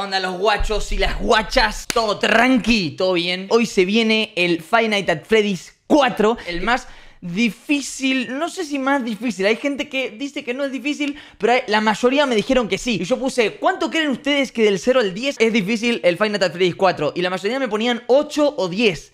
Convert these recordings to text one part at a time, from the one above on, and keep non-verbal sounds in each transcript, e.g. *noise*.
onda los guachos y las guachas? Todo tranqui, todo bien. Hoy se viene el Five at Freddy's 4, el más difícil, no sé si más difícil, hay gente que dice que no es difícil, pero la mayoría me dijeron que sí. Y yo puse, ¿cuánto creen ustedes que del 0 al 10 es difícil el Final Fantasy Freddy's 4? Y la mayoría me ponían 8 o 10.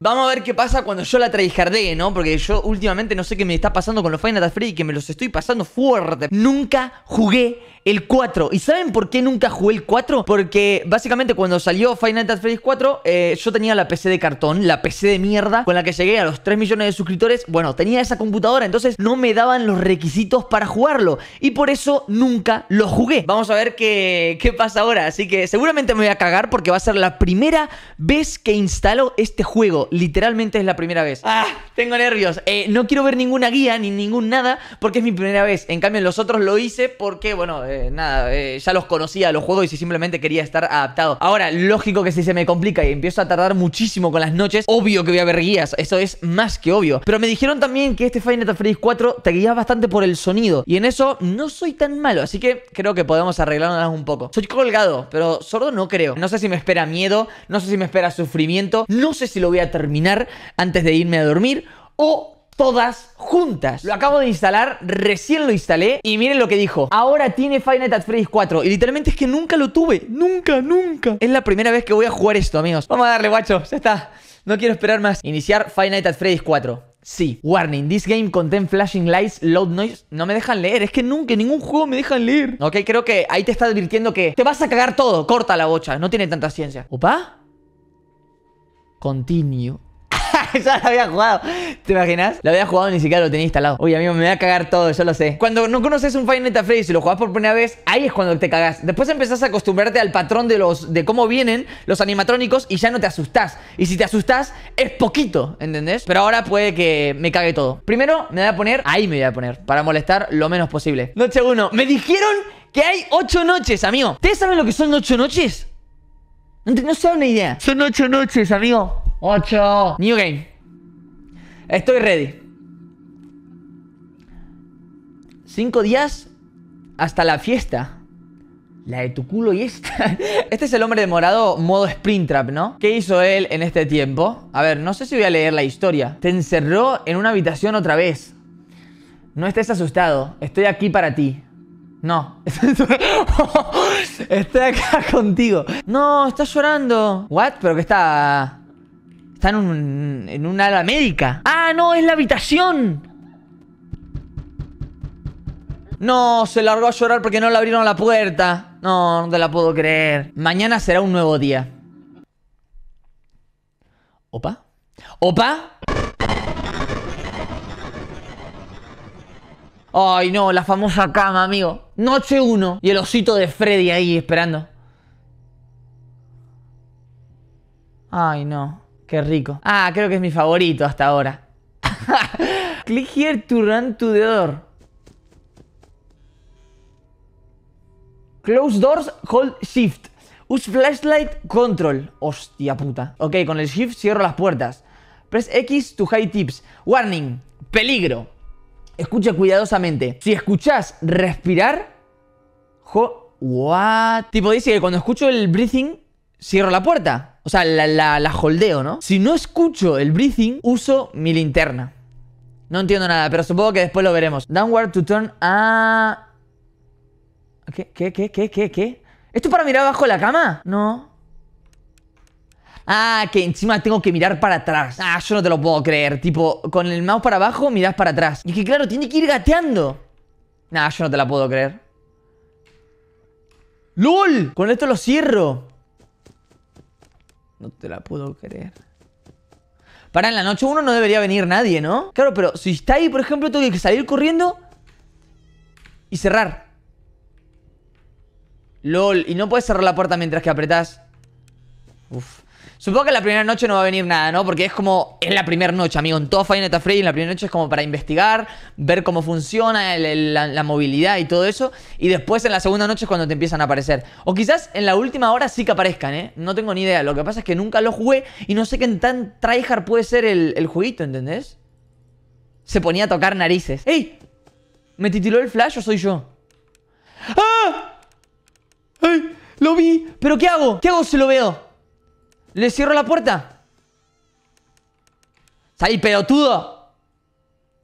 Vamos a ver qué pasa cuando yo la traijardee, ¿no? Porque yo últimamente no sé qué me está pasando con los Final Fantasy Freddy, que me los estoy pasando fuerte. Nunca jugué el 4. ¿Y saben por qué nunca jugué el 4? Porque básicamente cuando salió Final Fantasy 4, eh, yo tenía la PC de cartón, la PC de mierda, con la que llegué a los 3 millones de suscriptores. Bueno, tenía esa computadora, entonces no me daban los requisitos para jugarlo. Y por eso nunca lo jugué. Vamos a ver qué, qué pasa ahora. Así que seguramente me voy a cagar porque va a ser la primera vez que instalo este juego. Literalmente es la primera vez. ¡Ah! Tengo nervios. Eh, no quiero ver ninguna guía ni ningún nada porque es mi primera vez. En cambio, en los otros lo hice porque, bueno... Eh, nada, eh, ya los conocía los juegos y si simplemente quería estar adaptado. Ahora, lógico que si se me complica y empiezo a tardar muchísimo con las noches, obvio que voy a ver guías, eso es más que obvio. Pero me dijeron también que este Final Fantasy 4 te guía bastante por el sonido y en eso no soy tan malo, así que creo que podemos arreglarnos un poco. Soy colgado, pero sordo no creo. No sé si me espera miedo, no sé si me espera sufrimiento, no sé si lo voy a terminar antes de irme a dormir o todas juntas. Lo acabo de instalar, recién lo instalé y miren lo que dijo. Ahora tiene Five Nights at Freddy's 4 y literalmente es que nunca lo tuve. Nunca, nunca. Es la primera vez que voy a jugar esto, amigos. Vamos a darle, guacho. Ya está. No quiero esperar más. Iniciar Final Nights at Freddy's 4. Sí. Warning, this game contain flashing lights, loud noise. No me dejan leer, es que nunca en ningún juego me dejan leer. Ok, creo que ahí te está advirtiendo que te vas a cagar todo. Corta la bocha, no tiene tanta ciencia. ¿Opa? Continue. *laughs* ya la había jugado. ¿Te imaginas? Lo había jugado ni siquiera lo tenía instalado. Uy, amigo, me voy a cagar todo, yo lo sé. Cuando no conoces un Final Fantasy y lo jugás por primera vez, ahí es cuando te cagás. Después empezás a acostumbrarte al patrón de los de cómo vienen los animatrónicos y ya no te asustás. Y si te asustás, es poquito, ¿entendés? Pero ahora puede que me cague todo. Primero me voy a poner, ahí me voy a poner, para molestar lo menos posible. Noche 1. Me dijeron que hay 8 noches, amigo. ¿Ustedes saben lo que son 8 noches? No, no una idea. Son 8 noches, amigo. ¡Ocho! New game. Estoy ready. Cinco días hasta la fiesta. La de tu culo y esta. *laughs* Este es el hombre de morado modo sprint trap, ¿no? ¿Qué hizo él en este tiempo? A ver, no sé si voy a leer la historia. Te encerró en una habitación otra vez. No estés asustado, estoy aquí para ti. No. *laughs* estoy acá *laughs* contigo. No, estás llorando. ¿What? ¿Pero qué está...? Está en, un, una ala médica. ¡Ah, no! ¡Es la habitación! No, se largó a llorar porque no le abrieron la puerta. No, no te la puedo creer. Mañana será un nuevo día. ¿Opa? ¿Opa? Ay, no, la famosa cama, amigo. Noche 1. Y el osito de Freddy ahí esperando. Ay, no. Qué rico. Ah, creo que es mi favorito hasta ahora. *laughs* Click here to run to the door. Close doors, hold shift. Use flashlight control. Hostia puta. Ok, con el shift cierro las puertas. Press X to high tips. Warning, peligro. Escucha cuidadosamente. Si escuchas respirar, what? Tipo dice que cuando escucho el breathing cierro la puerta. O sea, la, holdeo, ¿no? Si no escucho el breathing, uso mi linterna. No entiendo nada, pero supongo que después lo veremos. Downward to turn a... ¿Qué? ¿Qué? ¿Qué? ¿Qué? ¿Qué? ¿Qué? ¿Esto para mirar abajo de la cama? No. Ah, que encima tengo que mirar para atrás. Ah, yo no te lo puedo creer. Tipo, con el mouse para abajo miras para atrás. Y que claro, tiene que ir gateando. Nah, yo no te la puedo creer. ¡Lol! Con esto lo cierro. No te la puedo creer. Para en la noche uno no debería venir nadie, ¿no? Claro, pero si está ahí, por ejemplo, tengo que salir corriendo y cerrar. LOL, y no puedes cerrar la puerta mientras que apretas Uf. Supongo que la primera noche no va a venir nada, ¿no? Porque es como en la primera noche, amigo. En todo Final Fantasy en la primera noche es como para investigar, ver cómo funciona la, movilidad y todo eso. Y después en la segunda noche es cuando te empiezan a aparecer. O quizás en la última hora sí que aparezcan, ¿eh? No tengo ni idea. Lo que pasa es que nunca lo jugué y no sé qué tan tryhard puede ser el, el jueguito, ¿entendés? Se ponía a tocar narices. ¡Ey! ¿Me titiló el flash o soy yo? ¡Ah! ¡Ay! ¡Lo vi! ¿Pero qué hago? ¿Qué hago si lo veo? Le cierro la puerta. Salí, pelotudo.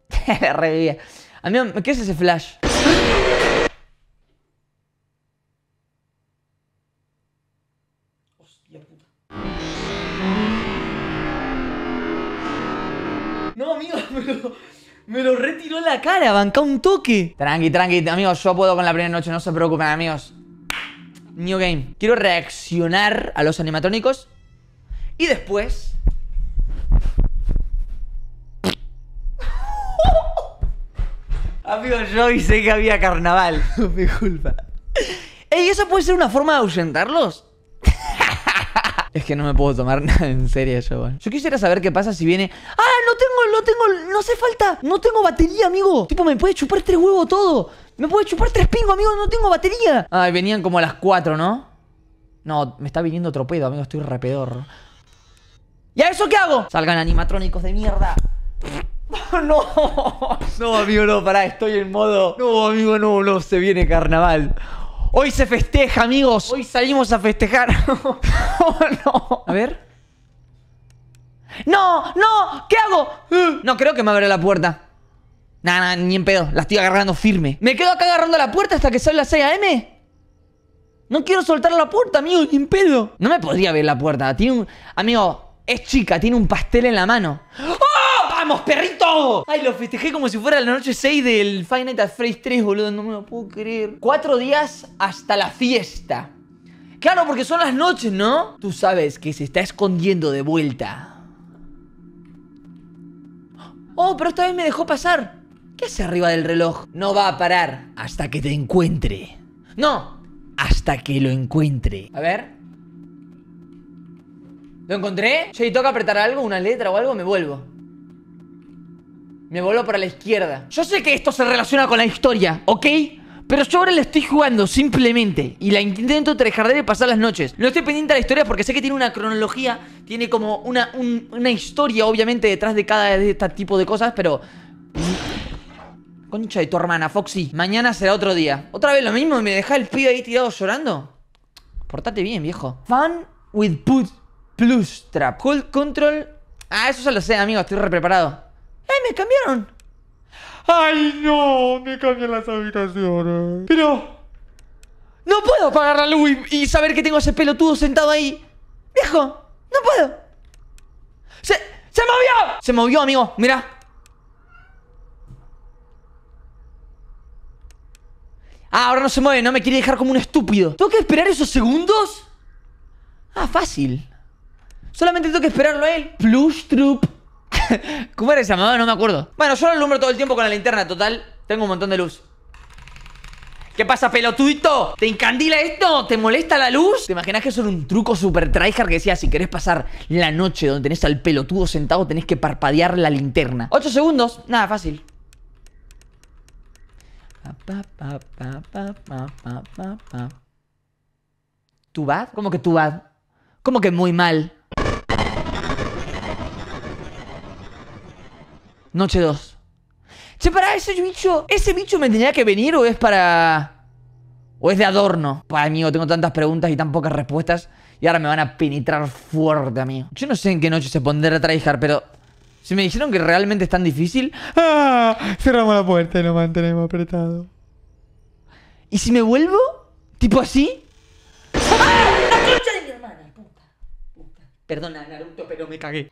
todo. *laughs* Amigo, ¿qué es ese flash? Hostia puta. No, amigo, *laughs* me lo, me lo retiró la cara, banca un toque. Tranqui, tranqui, amigos, yo puedo con la primera noche, no se preocupen, amigos. New Game. Quiero reaccionar a los animatrónicos y después... Amigo, yo avisé que había carnaval. *laughs* Mi culpa. Ey, ¿eso puede ser una forma de ahuyentarlos? *laughs* es que no me puedo tomar *laughs* nada en serio yo, Yo quisiera saber qué pasa si viene... ¡Ah, no tengo, no tengo, no hace falta! No tengo batería, amigo. Tipo, me puede chupar tres huevos todo. Me puede chupar tres pingos, amigo, no tengo batería. Ay, venían como a las cuatro, ¿no? No, me está viniendo otro amigo, estoy repedor. ¿Y a eso qué hago? Salgan animatrónicos de mierda. *laughs* no, no, amigo, no, pará, estoy en modo. No, amigo, no, no, se viene carnaval. Hoy se festeja, amigos. Hoy salimos a festejar. *laughs* *laughs* Oh, no, A ver. ¡No! ¡No! ¿Qué hago? Uh. No creo que me abra la puerta. Nada, ni en pedo. La estoy agarrando firme. ¿Me quedo acá agarrando la puerta hasta que salga la 6 a.m.? No quiero soltar la puerta, amigo, ni en pedo. No me podría ver la puerta. Tiene un. Amigo, es chica, tiene un pastel en la mano. ¡Oh! ¡Vamos, perrito! Ay, lo festejé como si fuera la noche 6 del Final Nights at Freddy's 3, boludo. No me lo puedo creer. Cuatro días hasta la fiesta. Claro, porque son las noches, ¿no? Tú sabes que se está escondiendo de vuelta. Oh, pero esta vez me dejó pasar. ¿Qué hace arriba del reloj? No va a parar hasta que te encuentre. No, hasta que lo encuentre. A ver. ¿Lo encontré? Yo toca apretar algo, una letra o algo, me vuelvo. Me vuelvo para la izquierda. Yo sé que esto se relaciona con la historia, ¿ok? Pero yo ahora la estoy jugando simplemente y la intento dejar de pasar las noches. No estoy pendiente de la historia porque sé que tiene una cronología, tiene como una, historia obviamente detrás de cada de este tipo de cosas, pero... Concha de tu hermana, Foxy. Mañana será otro día. ¿Otra vez lo mismo? ¿Me deja el pío ahí tirado llorando? Portate bien, viejo. Fan with put Plus Trap. Hold Control. Ah, eso se lo sé, amigo. Estoy re preparado. ¡Eh, me cambiaron! ¡Ay, no! Me cambian las habitaciones. Pero... No puedo apagar la luz y, saber que tengo ese pelotudo sentado ahí. Viejo, no puedo. Se, se movió. Se movió, amigo. Mira. Ah, ahora no se mueve, no me quiere dejar como un estúpido. ¿Tengo que esperar esos segundos? Ah, fácil. Solamente tengo que esperarlo a él. Plush Troop. *laughs* ¿Cómo era llamado? No me acuerdo. Bueno, solo alumbro todo el tiempo con la linterna, total. Tengo un montón de luz. ¿Qué pasa, pelotudito? ¿Te encandila esto? ¿Te molesta la luz? ¿Te imaginas que eso era un truco super tryhard que decía si querés pasar la noche donde tenés al pelotudo sentado tenés que parpadear la linterna? 8 segundos, nada, fácil. ¿Tú vas? ¿Cómo que tu vas? ¿Cómo que muy mal? Noche 2. Che, para ese bicho. ¿Ese bicho me tenía que venir o es para. o es de adorno? Para amigo, tengo tantas preguntas y tan pocas respuestas. Y ahora me van a penetrar fuerte, amigo. Yo no sé en qué noche se pondrá a pero. Si me dijeron que realmente es tan difícil. Ah, cerramos la puerta y lo mantenemos apretado. ¿Y si me vuelvo? ¿Tipo así? ¡Ah! mi hermana! Perdona, Naruto, pero me cagué.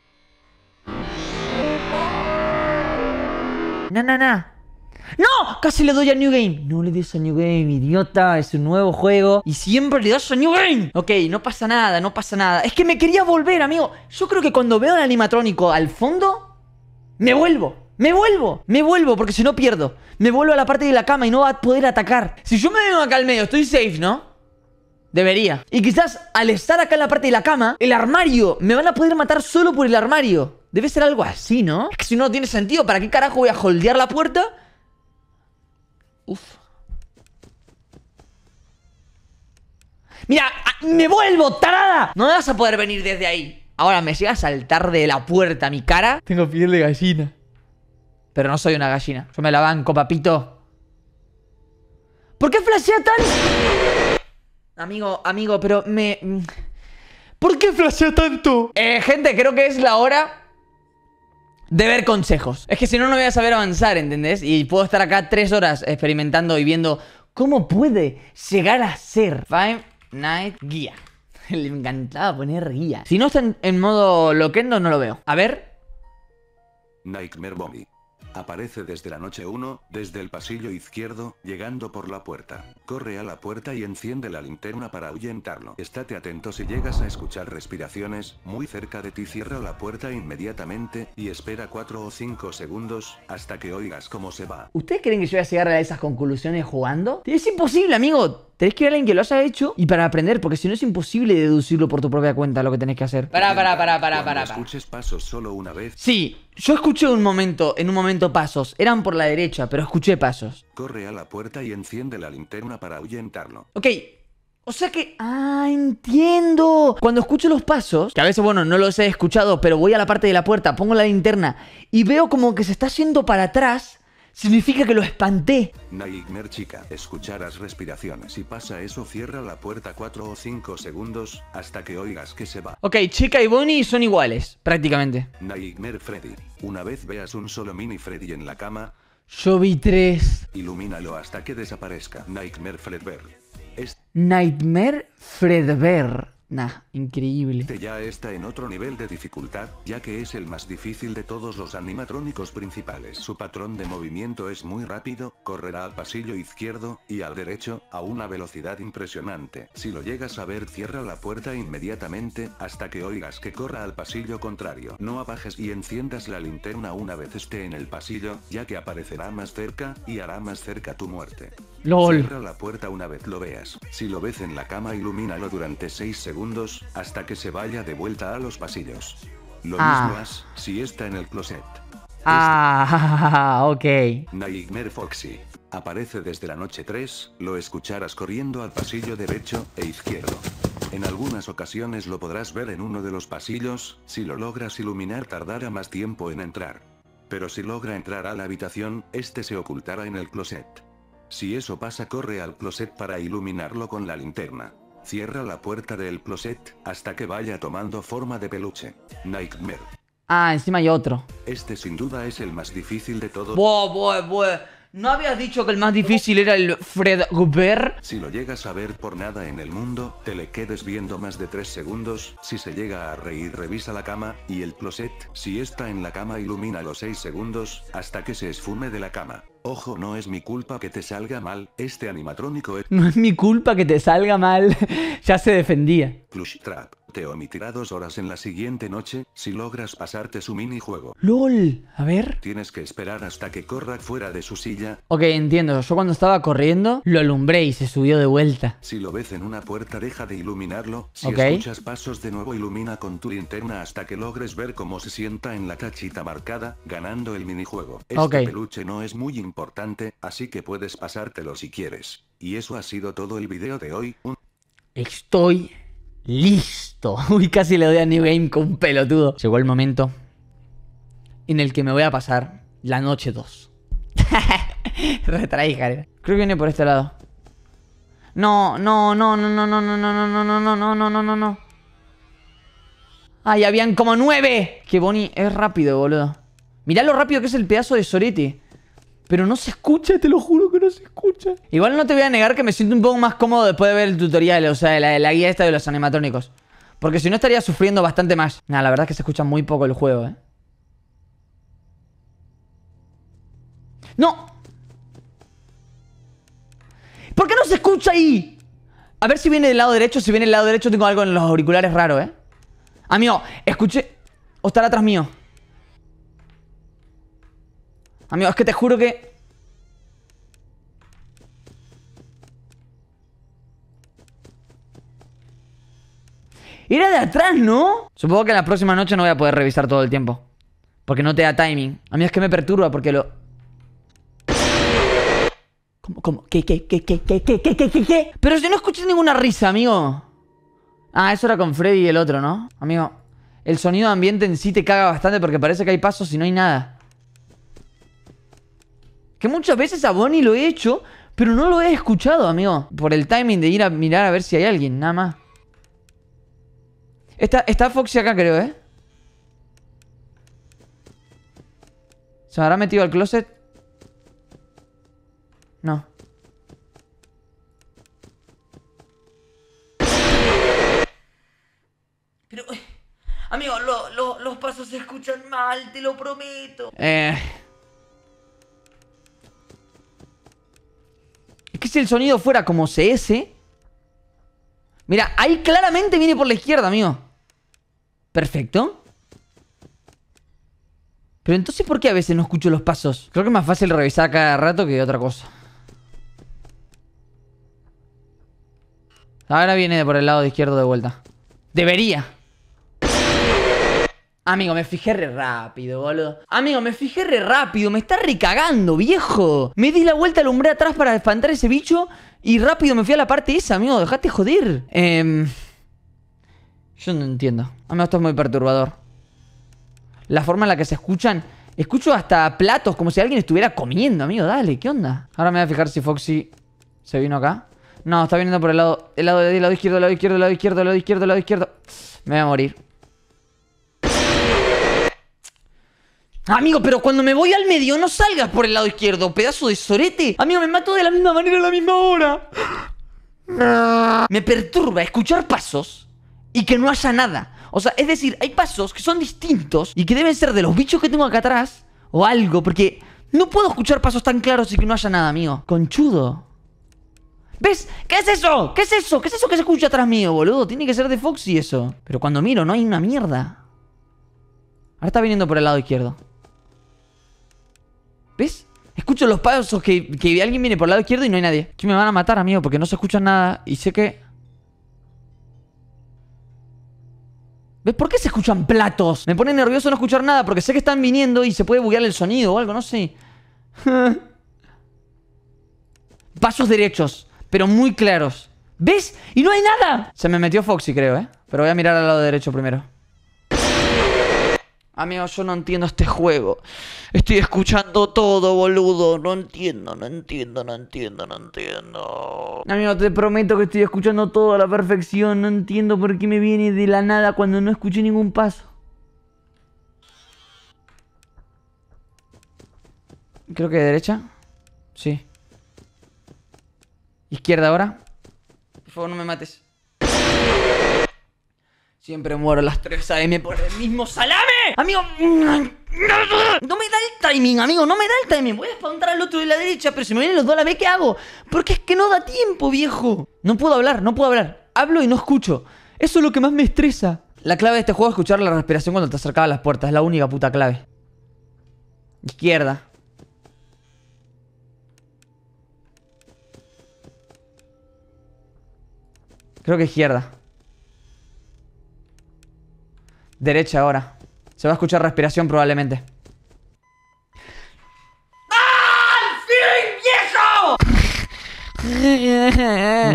Na, ¡No! Casi le doy a New Game. No le des a New Game, idiota. Es un nuevo juego. Y siempre le das a New Game. Ok, no pasa nada, no pasa nada. Es que me quería volver, amigo. Yo creo que cuando veo el animatrónico al fondo, me vuelvo. Me vuelvo, me vuelvo, porque si no pierdo. Me vuelvo a la parte de la cama y no va a poder atacar. Si yo me vengo acá al medio, estoy safe, ¿no? Debería. Y quizás al estar acá en la parte de la cama, el armario, me van a poder matar solo por el armario. Debe ser algo así, ¿no? Es que si no, no tiene sentido. ¿Para qué carajo voy a holdear la puerta? Uf. ¡Mira! Ah, ¡Me vuelvo, tarada! No me vas a poder venir desde ahí. Ahora, me llega a saltar de la puerta mi cara. Tengo piel de gallina. Pero no soy una gallina. Yo me la banco, papito. ¿Por qué flashea tanto? Amigo, amigo, pero me... ¿Por qué flashea tanto? Eh, gente, creo que es la hora de ver consejos. Es que si no, no voy a saber avanzar, ¿entendés? Y puedo estar acá tres horas experimentando y viendo cómo puede llegar a ser Five Night Guía. *laughs* Le encantaba poner guía. Si no está en, modo loquendo, no lo veo. A ver. Nightmare bomb Aparece desde la noche 1, desde el pasillo izquierdo, llegando por la puerta. Corre a la puerta y enciende la linterna para ahuyentarlo. Estate atento si llegas a escuchar respiraciones, muy cerca de ti cierra la puerta inmediatamente, y espera 4 o 5 segundos, hasta que oigas cómo se va. ¿Ustedes creen que yo voy a llegar a esas conclusiones jugando? Es imposible, amigo. Tenés que ver a alguien que lo haya hecho y para aprender, porque si no es imposible deducirlo por tu propia cuenta lo que tenés que hacer. para, para, para, para! para. Escuches pasos solo una vez. Sí, yo escuché un momento, en un momento pasos. Eran por la derecha, pero escuché pasos. Corre a la puerta y enciende la linterna para ahuyentarlo. Ok. O sea que... ¡Ah, entiendo! Cuando escucho los pasos, que a veces, bueno, no los he escuchado, pero voy a la parte de la puerta, pongo la linterna y veo como que se está haciendo para atrás, Significa que lo espanté. Nightmare chica, escucharás respiraciones Si pasa eso, cierra la puerta 4 o 5 segundos hasta que oigas que se va. Ok, chica y Bonnie son iguales, prácticamente. Nightmare Freddy, una vez veas un solo mini Freddy en la cama. Yo vi tres. Ilumínalo hasta que desaparezca. Nightmare Fredbear. Es... Nightmare Fredbear. Nah, increíble. Este ya está en otro nivel de dificultad, ya que es el más difícil de todos los animatrónicos principales. Su patrón de movimiento es muy rápido, correrá al pasillo izquierdo, y al derecho, a una velocidad impresionante. Si lo llegas a ver cierra la puerta inmediatamente, hasta que oigas que corra al pasillo contrario. No abajes y enciendas la linterna una vez esté en el pasillo, ya que aparecerá más cerca, y hará más cerca tu muerte. LOL. Cierra la puerta una vez lo veas. Si lo ves en la cama ilumínalo durante 6 segundos hasta que se vaya de vuelta a los pasillos. Lo ah. mismo si está en el closet. Ah, este- *laughs* ok. Nightmare Foxy. Aparece desde la noche 3, lo escucharás corriendo al pasillo derecho e izquierdo. En algunas ocasiones lo podrás ver en uno de los pasillos, si lo logras iluminar tardará más tiempo en entrar. Pero si logra entrar a la habitación, este se ocultará en el closet. Si eso pasa corre al closet para iluminarlo con la linterna. Cierra la puerta del closet, hasta que vaya tomando forma de peluche. Nightmare. Ah, encima hay otro. Este sin duda es el más difícil de todos. ¿No habías dicho que el más difícil era el Fred Guber? Si lo llegas a ver por nada en el mundo, te le quedes viendo más de 3 segundos. Si se llega a reír, revisa la cama y el closet. Si está en la cama, ilumina los 6 segundos hasta que se esfume de la cama. Ojo, no es mi culpa que te salga mal, este animatrónico es... No es mi culpa que te salga mal, *laughs* ya se defendía. Clush Trap. Te omitirá dos horas en la siguiente noche, si logras pasarte su minijuego. ¡Lol! A ver... Tienes que esperar hasta que corra fuera de su silla. Ok, entiendo. Yo cuando estaba corriendo, lo alumbré y se subió de vuelta. Si lo ves en una puerta, deja de iluminarlo. Si escuchas pasos de nuevo, ilumina con tu linterna hasta que logres ver cómo se sienta en la tachita marcada, ganando el minijuego. Este peluche no es muy importante, así que puedes pasártelo si quieres. Y eso ha sido todo el video de hoy. Un... Estoy Listo. Uy, casi le doy a New Game con un pelotudo. Llegó el momento en el que me voy a pasar la noche 2. Retraí, Jared. Creo que viene por este lado. No, no, no, no, no, no, no, no, no, no, no, no, no, no, no, no. ¡Ay, habían como nueve! Que Bonnie es rápido, boludo. Mirá lo rápido que es el pedazo de Soriti. Pero no se escucha, te lo juro que no se escucha. Igual no te voy a negar que me siento un poco más cómodo después de ver el tutorial, o sea, la, la guía esta de los animatrónicos. Porque si no estaría sufriendo bastante más. Nada, la verdad es que se escucha muy poco el juego, ¿eh? ¡No! ¿Por qué no se escucha ahí? A ver si viene del lado derecho. Si viene del lado derecho tengo algo en los auriculares raro, ¿eh? Amigo, escuche. O estará atrás mío. Amigo, es que te juro que... Era de atrás, ¿no? Supongo que la próxima noche no voy a poder revisar todo el tiempo. Porque no te da timing. A mí es que me perturba porque lo... ¿Cómo? ¿Cómo? ¿Qué, qué, qué, qué, qué, qué, qué, qué, qué? Pero yo no escuché ninguna risa, amigo. Ah, eso era con Freddy y el otro, ¿no? Amigo, el sonido ambiente en sí te caga bastante porque parece que hay pasos y no hay nada. Que muchas veces a Bonnie lo he hecho, pero no lo he escuchado, amigo. Por el timing de ir a mirar a ver si hay alguien, nada más. Está, está Foxy acá, creo, ¿eh? ¿Se habrá metido al closet? No. Pero... Eh, amigo, los pasos se escuchan mal, te lo prometo. Eh... que si el sonido fuera como CS... Mira, ahí claramente viene por la izquierda, amigo. Perfecto. Pero entonces, ¿por qué a veces no escucho los pasos? Creo que es más fácil revisar cada rato que otra cosa. Ahora viene por el lado de izquierdo de vuelta. Debería. Amigo, me fijé re rápido, boludo. Amigo, me fijé re rápido. Me está recagando, viejo. Me di la vuelta alumbré atrás para espantar ese bicho. Y rápido me fui a la parte esa, amigo. Dejate joder. Em, yo no entiendo. Amigo, esto es muy perturbador. La forma en la que se escuchan. Escucho hasta platos, como si alguien estuviera comiendo, amigo. Dale, ¿qué onda? Ahora me voy a fijar si Foxy se vino acá. No, está viniendo por el lado, el lado, el lado izquierdo, el lado izquierdo, el lado izquierdo, el lado izquierdo, el lado izquierdo. Me voy a morir. Amigo, pero cuando me voy al medio no salgas por el lado izquierdo, pedazo de sorete. Amigo, me mato de la misma manera a la misma hora. Me perturba escuchar pasos y que no haya nada. O sea, es decir, hay pasos que son distintos y que deben ser de los bichos que tengo acá atrás o algo, porque no puedo escuchar pasos tan claros y que no haya nada, amigo. Conchudo. ¿Ves? ¿Qué es eso? ¿Qué es eso? ¿Qué es eso que se escucha atrás mío, boludo? Tiene que ser de Foxy eso. Pero cuando miro, no hay una mierda. Ahora está viniendo por el lado izquierdo. ¿Ves? Escucho los pasos que, alguien viene por el lado izquierdo y no hay nadie. Que me van a matar, amigo, porque no se escucha nada. Y sé que... ¿Ves? ¿Por qué se escuchan platos? Me pone nervioso no escuchar nada porque sé que están viniendo y se puede buguear el sonido o algo, no sé. *laughs* pasos derechos, pero muy claros. ¿Ves? ¡Y no hay nada! Se me metió Foxy, creo, ¿eh? Pero voy a mirar al lado derecho primero. Amigo, yo no entiendo este juego. Estoy escuchando todo, boludo. No entiendo, no entiendo, no entiendo, no entiendo. Amigo, te prometo que estoy escuchando todo a la perfección. No entiendo por qué me viene de la nada cuando no escuché ningún paso. Creo que de derecha. Sí. Izquierda ahora. Por favor, no me mates. Siempre muero las 3 AM por el mismo salame. Amigo, no me da el timing, amigo, no me da el timing. Voy a espantar al otro de la derecha, pero si me vienen los dos a la vez, ¿qué hago? Porque es que no da tiempo, viejo. No puedo hablar, no puedo hablar. Hablo y no escucho. Eso es lo que más me estresa. La clave de este juego es escuchar la respiración cuando te acercaba a las puertas. Es la única puta clave. Izquierda. Creo que izquierda. Derecha ahora. Se va a escuchar respiración probablemente. ¡Ah, viejo! Ay,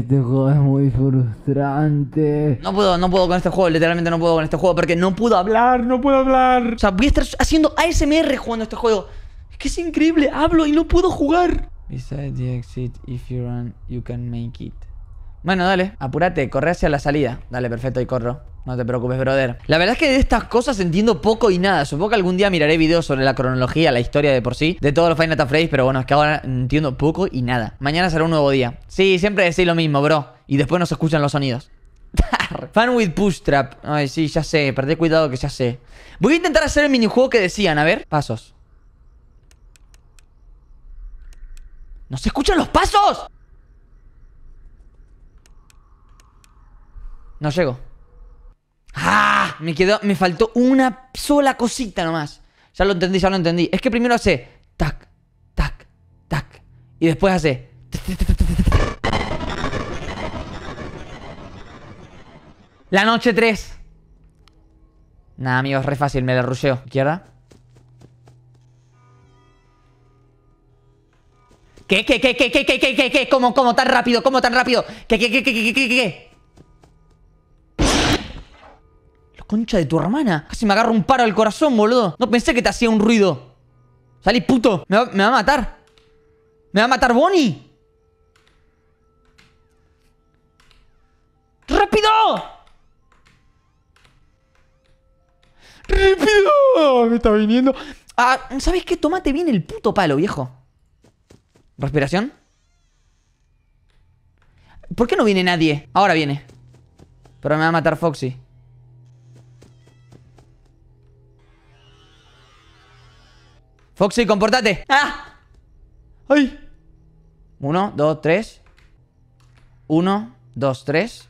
este juego es muy frustrante. No puedo, no puedo con este juego, literalmente no puedo con este juego porque no puedo hablar, no puedo hablar. O sea, voy a estar haciendo ASMR jugando este juego. Es que es increíble, hablo y no puedo jugar. Beside the exit, if you run, you can make it. Bueno, dale, apúrate, corre hacia la salida. Dale, perfecto, y corro. No te preocupes, brother. La verdad es que de estas cosas entiendo poco y nada. Supongo que algún día miraré videos sobre la cronología, la historia de por sí, de todos los Final Fantasy pero bueno, es que ahora entiendo poco y nada. Mañana será un nuevo día. Sí, siempre decís lo mismo, bro. Y después no se escuchan los sonidos. *laughs* Fan with push trap. Ay, sí, ya sé. Perdé cuidado que ya sé. Voy a intentar hacer el minijuego que decían. A ver, pasos. ¡No se escuchan los pasos! No llego. ¡Ah! Me quedó, me faltó una sola cosita nomás. Ya lo entendí, ya lo entendí. Es que primero hace tac, tac, tac. Y después hace. La noche 3. Nah, amigos, re fácil, me la rusheo. Izquierda. ¿Qué, qué, qué, qué, qué, qué, qué, qué, qué? ¿Cómo, cómo tan rápido? ¿Cómo tan rápido? ¿Qué, qué, qué, qué, qué, qué, qué? Concha de tu hermana. Casi me agarra un paro al corazón, boludo. No pensé que te hacía un ruido. Salí, puto. Me va, a matar. ¿Me va a matar Bonnie? ¡Rápido! ¡Rápido! Me está viniendo. Ah, ¿sabes qué? Tomate bien el puto palo, viejo. ¿Respiración? ¿Por qué no viene nadie? Ahora viene. Pero me va a matar Foxy. Foxy, comportate. ¡Ah! ¡Ay! Uno, dos, tres. Uno, dos, tres.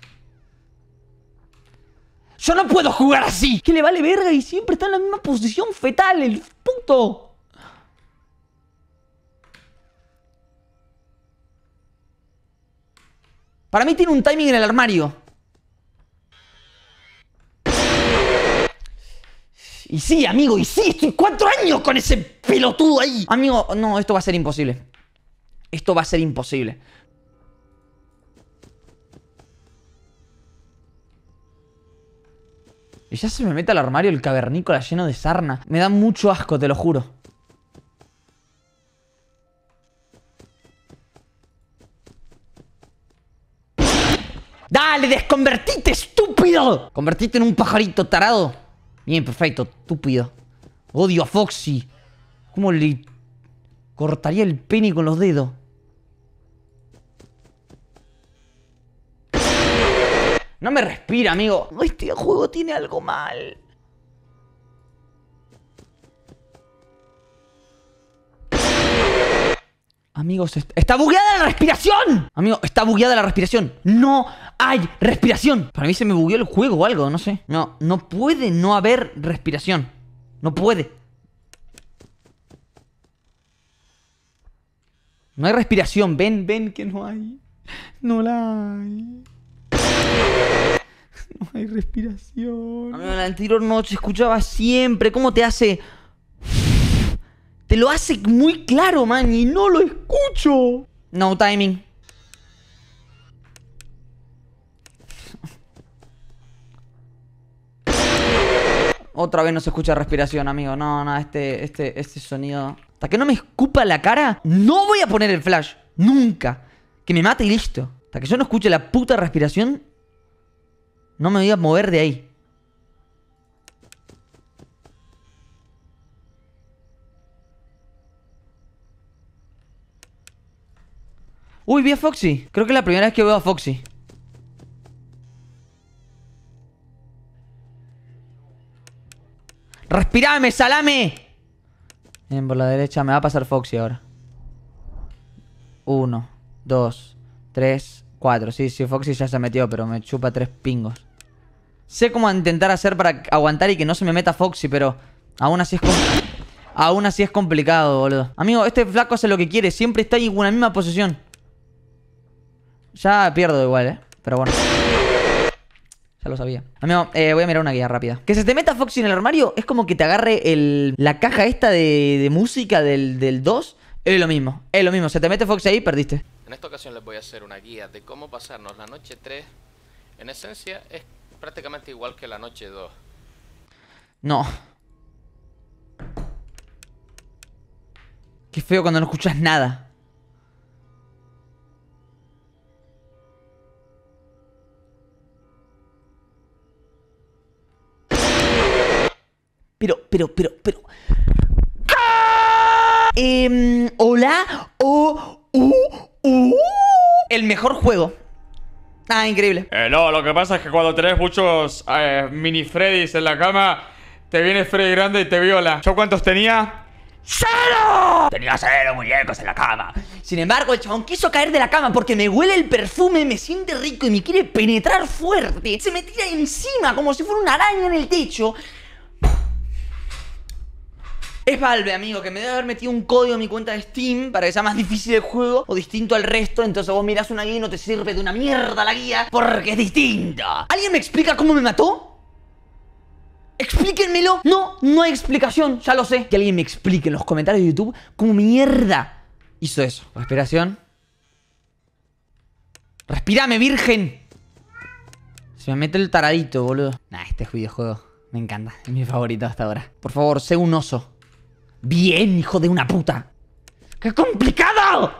¡Yo no puedo jugar así! ¡Que le vale verga! Y siempre está en la misma posición fetal, el puto. Para mí tiene un timing en el armario. Y sí, amigo, y sí, estoy cuatro años con ese pelotudo ahí. Amigo, no, esto va a ser imposible. Esto va a ser imposible. Y ya se me mete al armario el cavernícola lleno de sarna. Me da mucho asco, te lo juro. ¡Dale, desconvertite, estúpido! Convertite en un pajarito tarado. Bien, perfecto, estúpido. Odio a Foxy. ¿Cómo le cortaría el pene con los dedos? No me respira, amigo. Este juego tiene algo mal. Amigos, está bugueada la respiración. Amigo, está bugueada la respiración. No hay respiración. Para mí se me bugueó el juego o algo, no sé. No, no puede no haber respiración. No puede. No hay respiración. Ven, ven que no hay. No la hay. *laughs* No hay respiración. Amigo, en la anterior noche escuchaba siempre. ¿Cómo te hace te lo hace muy claro, man, y no lo escucho. No timing. Otra vez no se escucha respiración, amigo. No, no, este, este, este sonido. Hasta que no me escupa la cara, no voy a poner el flash. Nunca. Que me mate y listo. Hasta que yo no escuche la puta respiración, no me voy a mover de ahí. Uy, vi a Foxy. Creo que es la primera vez que veo a Foxy. ¡Respirame, salame! Bien, por la derecha me va a pasar Foxy ahora. Uno, dos, tres, cuatro. Sí, sí, Foxy ya se metió, pero me chupa tres pingos. Sé cómo intentar hacer para aguantar y que no se me meta Foxy, pero aún así es... Aún así es complicado, boludo. Amigo, este flaco hace lo que quiere. Siempre está en una misma posición. Ya pierdo igual, ¿eh? Pero bueno. Ya lo sabía. Amigo, eh, voy a mirar una guía rápida. Que se te meta Foxy en el armario es como que te agarre el, la caja esta de, música del, del 2. Es lo mismo, es lo mismo. Se te mete Foxy ahí, perdiste. En esta ocasión les voy a hacer una guía de cómo pasarnos la noche 3. En esencia es prácticamente igual que la noche 2. No. Qué feo cuando no escuchas nada. Pero, pero, pero, pero. Eh, hola, o, oh, uh, el mejor juego. Ah, increíble. Eh, no, lo que pasa es que cuando tenés muchos eh, mini Freddys en la cama, te viene Freddy grande y te viola. ¿Yo cuántos tenía? ¡Cero! Tenía cero muñecos en la cama. Sin embargo, el chabón quiso caer de la cama porque me huele el perfume, me siente rico y me quiere penetrar fuerte. Se metía encima como si fuera una araña en el techo. Es Valve, amigo, que me debe haber metido un código en mi cuenta de Steam para que sea más difícil el juego o distinto al resto. Entonces vos mirás una guía y no te sirve de una mierda la guía porque es distinta. ¿Alguien me explica cómo me mató? ¡Explíquenmelo! No, no hay explicación, ya lo sé. Que alguien me explique en los comentarios de YouTube cómo mierda hizo eso. Respiración. ¡Respirame, virgen! Se me mete el taradito, boludo. Nah, este videojuego. Me encanta. Es mi favorito hasta ahora. Por favor, sé un oso. Bien, hijo de una puta. ¡Qué complicado!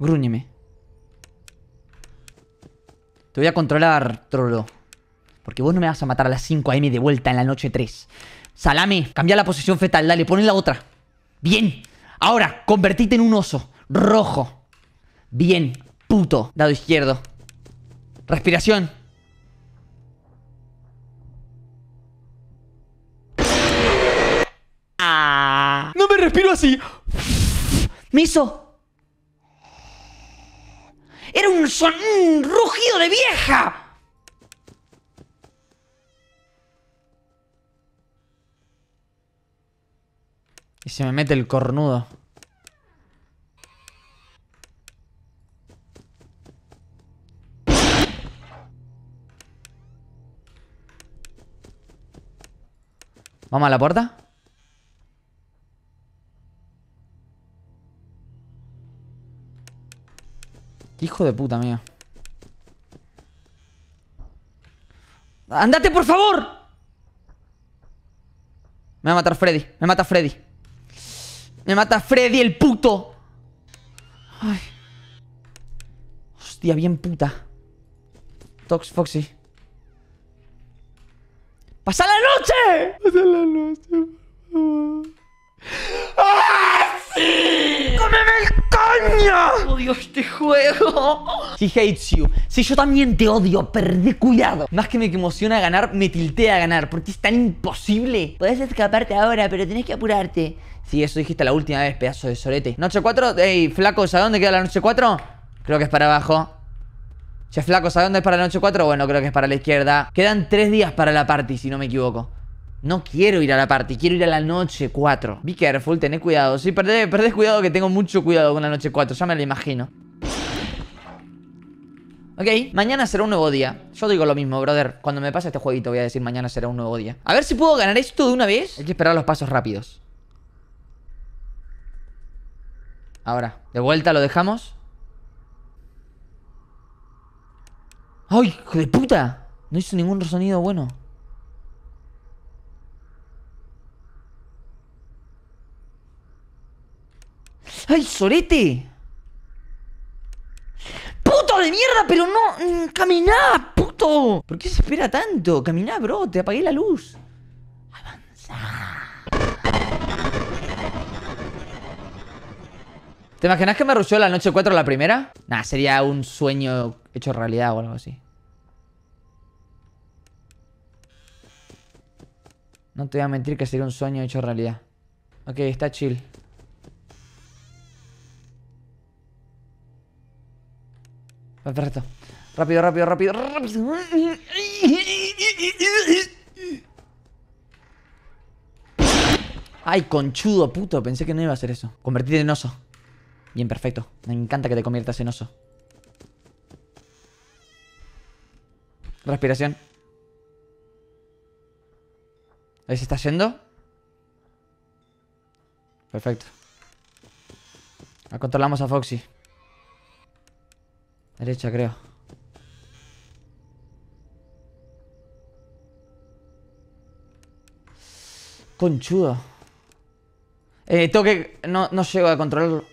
Grúñeme. Te voy a controlar, trolo. Porque vos no me vas a matar a las 5 a.m. de vuelta en la noche 3. Salame, cambia la posición fetal, dale, poné la otra. Bien. Ahora, convertite en un oso. Rojo. Bien, puto. Dado izquierdo. Respiración. No me respiro así. Me hizo. Era un, son... un rugido de vieja. Y se me mete el cornudo. ¿Vamos a la puerta? Hijo de puta mía. ¡Ándate, por favor! Me va a matar Freddy. Me mata Freddy. Me mata Freddy, el puto. Ay. Hostia, bien puta. Tox Foxy. ¡Pasa la noche! ¡Pasa la noche, Odio oh, este juego. He hates you. Si yo también te odio, perdí cuidado. Más que me emociona ganar, me tiltea a ganar, porque es tan imposible. Podés escaparte ahora, pero tenés que apurarte. Si eso dijiste la última vez, pedazo de sorete. Noche 4, ey, flaco, a dónde queda la noche 4? Creo que es para abajo. Che, flaco, ¿sabes dónde es para la noche 4? Bueno, creo que es para la izquierda. Quedan tres días para la party, si no me equivoco. No quiero ir a la party, quiero ir a la noche 4 Be careful, tened cuidado Si perdés, perdés cuidado que tengo mucho cuidado con la noche 4 Ya me lo imagino Ok, mañana será un nuevo día Yo digo lo mismo, brother Cuando me pase este jueguito voy a decir mañana será un nuevo día A ver si puedo ganar esto de una vez Hay que esperar los pasos rápidos Ahora, de vuelta lo dejamos ¡Ay, hijo de puta! No hizo ningún sonido bueno ¡Ay, sorete! ¡Puto de mierda! Pero no... Mm, ¡Caminá, puto! ¿Por qué se espera tanto? Caminá, bro. Te apagué la luz. Avanza. ¿Te imaginas que me rusheó la noche 4 la primera? Nah, sería un sueño hecho realidad o algo así. No te voy a mentir que sería un sueño hecho realidad. Ok, está chill. perfecto. Rápido, rápido, rápido, Ay, conchudo, puto. Pensé que no iba a hacer eso. Convertirte en oso. Bien, perfecto. Me encanta que te conviertas en oso. Respiración. Ahí se está yendo. Perfecto. Acontrolamos controlamos a Foxy. Derecha, creo. Conchuda. Eh, tengo que... No, no llego a controlarlo.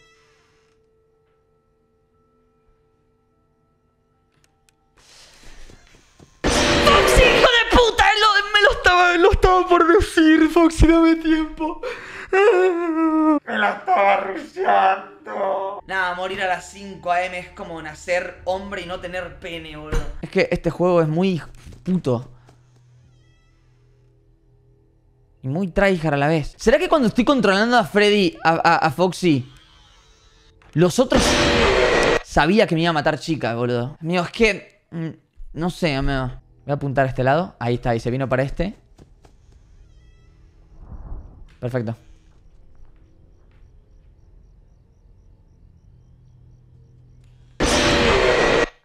¡Foxy, hijo de puta! Lo, me lo estaba, lo estaba por decir, Foxy, dame tiempo. *laughs* me la estaba ruseando morir a las 5 a.m. es como nacer hombre y no tener pene, boludo. Es que este juego es muy puto. Y muy tryhard a la vez. ¿Será que cuando estoy controlando a Freddy, a, a, Foxy, los otros... Sabía que me iba a matar chica, boludo. Amigo, es que... Mm, no sé, amigo. Voy a apuntar a este lado. Ahí está, ahí se vino para este. Perfecto.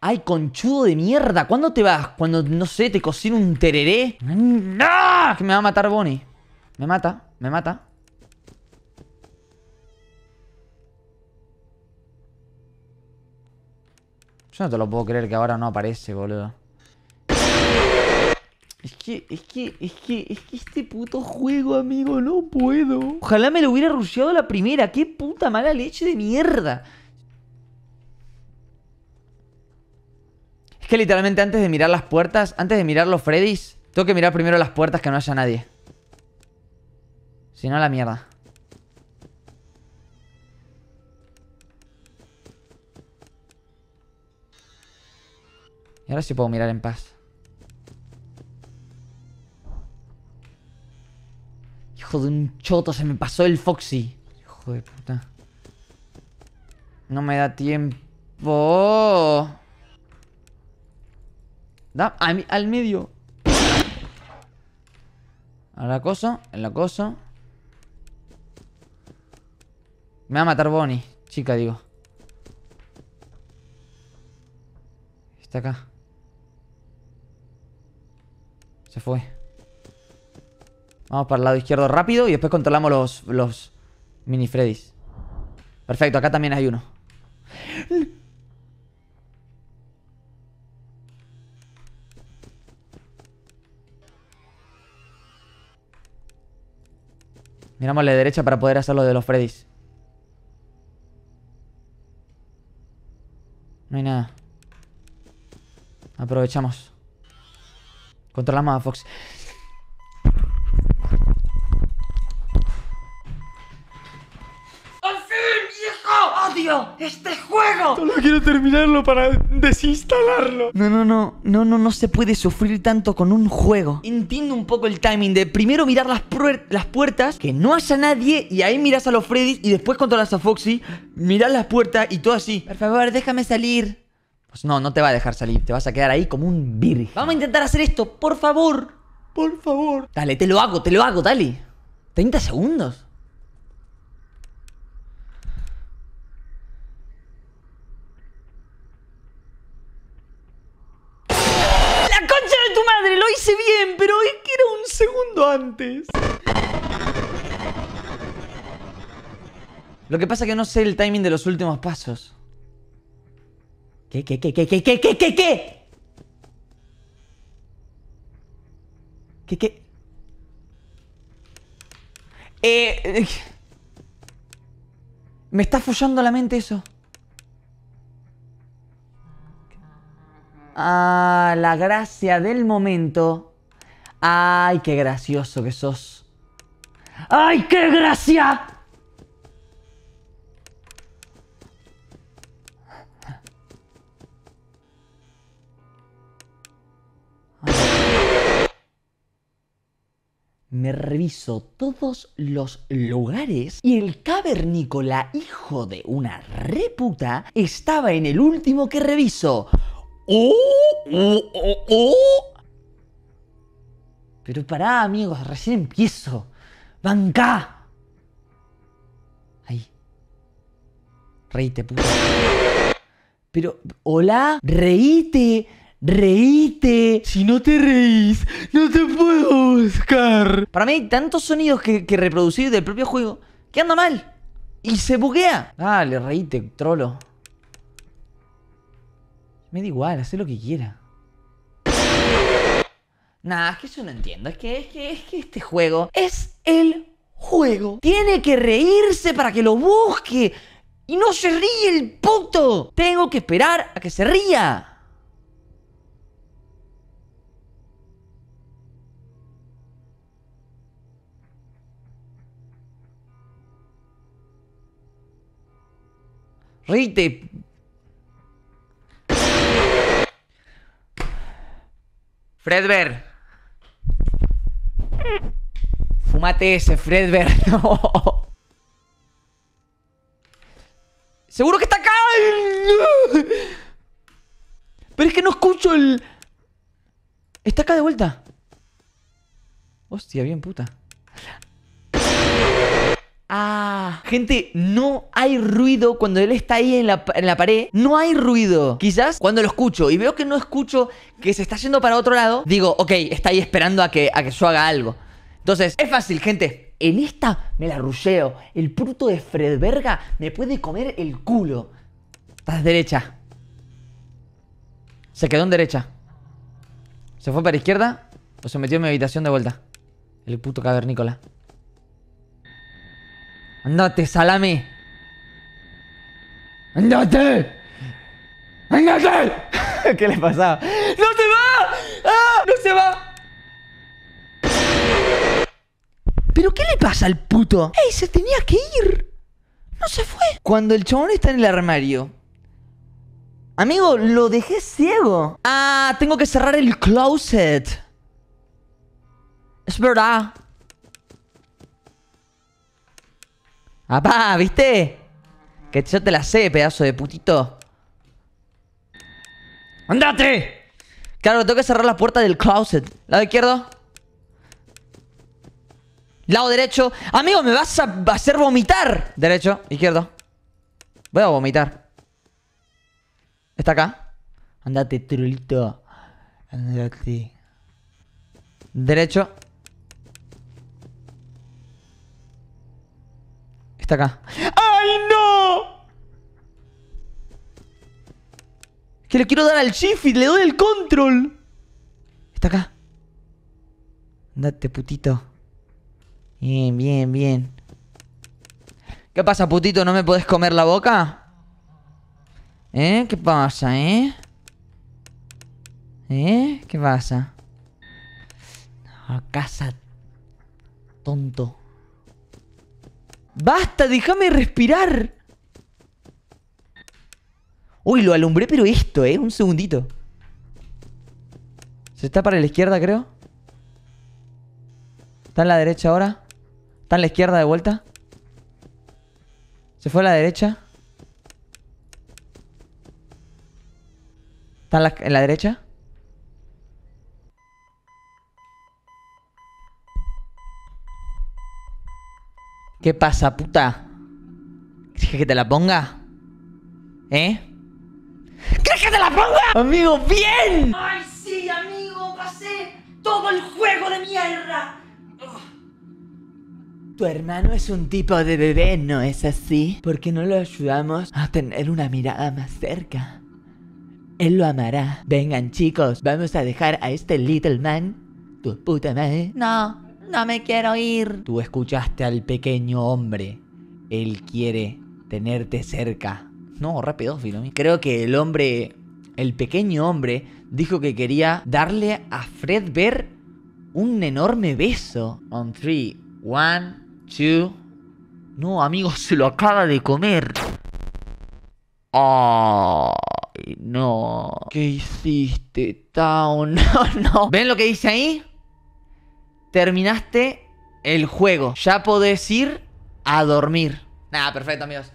Ay, conchudo de mierda, ¿cuándo te vas? Cuando, no sé, te cocino un tereré. ¡No! Que me va a matar Bonnie. Me mata, me mata. Yo no te lo puedo creer que ahora no aparece, boludo. Es que, es que, es que, es que este puto juego, amigo, no puedo. Ojalá me lo hubiera rusheado la primera. Qué puta mala leche de mierda. Es que literalmente antes de mirar las puertas, antes de mirar los Freddys, tengo que mirar primero las puertas que no haya nadie. Si no, la mierda. Y ahora sí puedo mirar en paz. Hijo de un choto, se me pasó el Foxy. Hijo de puta. No me da tiempo. Da al, medio. A la cosa, en la cosa. Me va a matar Bonnie. Chica, digo. Está acá. Se fue. Vamos para el lado izquierdo rápido y después controlamos los, los mini Freddys. Perfecto, acá también hay uno. Miramos la derecha para poder hacer lo de los Freddy's. No hay nada. Aprovechamos. Controlamos a Fox. este juego. Solo quiero terminarlo para desinstalarlo. No, no, no, no, no, no se puede sufrir tanto con un juego. Entiendo un poco el timing de primero mirar las, puertas, que no haya nadie y ahí miras a los Freddy's y después controlas a Foxy, miras las puertas y todo así. Por favor, déjame salir. Pues no, no te va a dejar salir, te vas a quedar ahí como un birri Vamos a intentar hacer esto, por favor. Por favor. Dale, te lo hago, te lo hago, dale. 30 segundos. bien, pero es que era un segundo antes. Lo que pasa es que no sé el timing de los últimos pasos. ¿Qué, qué, qué, qué, qué, qué, qué, qué, qué? ¿Qué, qué? Eh... eh Me está follando la mente eso. ¡Ah, la gracia del momento. ¡Ay, qué gracioso que sos! ¡Ay, qué gracia! Me reviso todos los lugares y el cavernícola, hijo de una reputa, estaba en el último que reviso. ¡Oh! Pero pará, amigos, recién empiezo. ¡Banca! Ahí. Reíte, puta. Pero, hola, reíte, reíte. Si no te reís, no te puedo buscar. Para mí hay tantos sonidos que, que reproducir del propio juego que anda mal. Y se buguea. Dale, reíte, trolo. Me da igual, hace lo que quiera. Nah, es que eso no entiendo. Es que, es que, este juego es el juego. Tiene que reírse para que lo busque. Y no se ríe el puto. Tengo que esperar a que se ría. Ríete, Fredbear Fumate ese, Fredbear *laughs* Seguro que está acá. Pero es que no escucho el... Está acá de vuelta. Hostia, bien puta. Ah, gente, no hay ruido cuando él está ahí en la, pared. No hay ruido. Quizás cuando lo escucho y veo que no escucho que se está yendo para otro lado, digo, ok, está ahí esperando a que, a que yo haga algo. Entonces, es fácil, gente. En esta me la rusheo El puto de Fredberga me puede comer el culo. Estás derecha. Se quedó en derecha. Se fue para izquierda o se metió en mi habitación de vuelta. El puto cavernícola. ¡Andate, salame! ¡Andate! ¡Andate! *laughs* ¿Qué le pasaba? ¡No se va! ¡Ah! ¡No se va! ¿Pero qué le pasa al puto? ¡Ey, se tenía que ir! ¡No se fue! Cuando el chabón está en el armario. Amigo, lo dejé ciego. Ah, tengo que cerrar el closet. Es verdad. ¡Apá! ¿Viste? Que yo te la sé, pedazo de putito. ¡Andate! Claro, tengo que cerrar la puerta del closet. Lado izquierdo. Lado derecho. Amigo, me vas a hacer vomitar. Derecho, izquierdo. Voy a vomitar. Está acá. Andate, trulito. Andate. Derecho. Está acá. ¡Ay, no! Que le quiero dar al shift y le doy el control. Está acá. Andate, putito. Bien, bien, bien. ¿Qué pasa, putito? ¿No me podés comer la boca? ¿Eh? ¿Qué pasa, eh? ¿Eh? ¿Qué pasa? a casa. Tonto. ¡Basta! ¡Déjame respirar! Uy, lo alumbré, pero esto, ¿eh? Un segundito. Se está para la izquierda, creo. Está en la derecha ahora. Está en la izquierda de vuelta. Se fue a la derecha. Está en la, en la derecha. ¿Qué pasa, puta? ¿Quieres que te la ponga? ¿Eh? que te la ponga? Amigo, bien. Ay, sí, amigo, pasé todo el juego de mierda. Tu hermano es un tipo de bebé, ¿no es así? ¿Por qué no lo ayudamos a tener una mirada más cerca? Él lo amará. Vengan chicos, vamos a dejar a este little man, tu puta madre. No, no me quiero ir. Tú escuchaste al pequeño hombre. Él quiere tenerte cerca. No, rápido, Filomi. Creo que el hombre, el pequeño hombre, dijo que quería darle a Fred ver un enorme beso. On three, one, two. No, amigo, se lo acaba de comer. Ay, no. ¿Qué hiciste, Town? *laughs* No, no. ¿Ven lo que dice ahí? terminaste el juego. Ya podés ir a dormir. Nada, perfecto, amigos.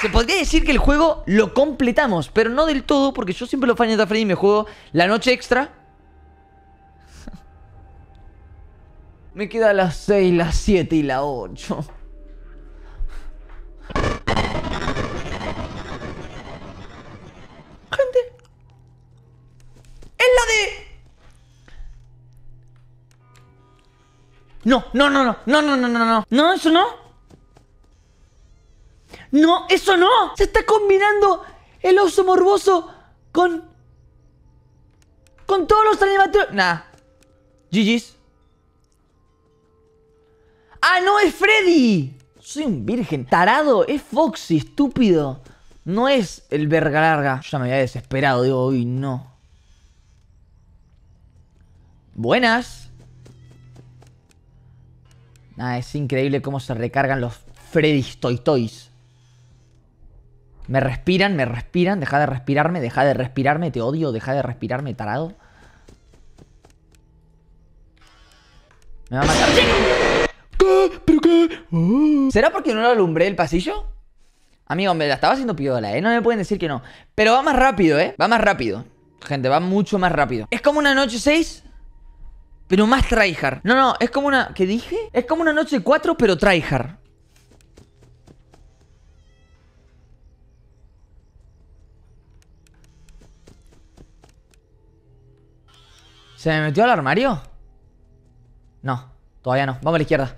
Se podría decir que el juego lo completamos, pero no del todo, porque yo siempre lo fallo de Freddy me juego la noche extra. *laughs* me queda las 6, las 7 y la 8. No, no, no, no, no, no, no, no, no. No, eso no. No, eso no. Se está combinando el oso morboso con... Con todos los animatronics. Nah. GG's. ¡Ah, no! ¡Es Freddy! Soy un virgen. Tarado, es Foxy, estúpido. No es el verga larga. Yo ya me había desesperado, digo, uy, no. Buenas es increíble cómo se recargan los Freddy's Toy Toys. Me respiran, me respiran. Deja de respirarme, deja de respirarme. Te odio, deja de respirarme, tarado. Me va a matar. ¿Qué? ¿Pero qué? Oh. ¿Será porque no lo alumbré el pasillo? Amigo, me la estaba haciendo piola, ¿eh? No me pueden decir que no. Pero va más rápido, ¿eh? Va más rápido. Gente, va mucho más rápido. Es como una noche 6, pero más tryhard. No, no, es como una... ¿Qué dije? Es como una noche 4, pero tryhard. ¿Se me metió al armario? No, todavía no. Vamos a la izquierda.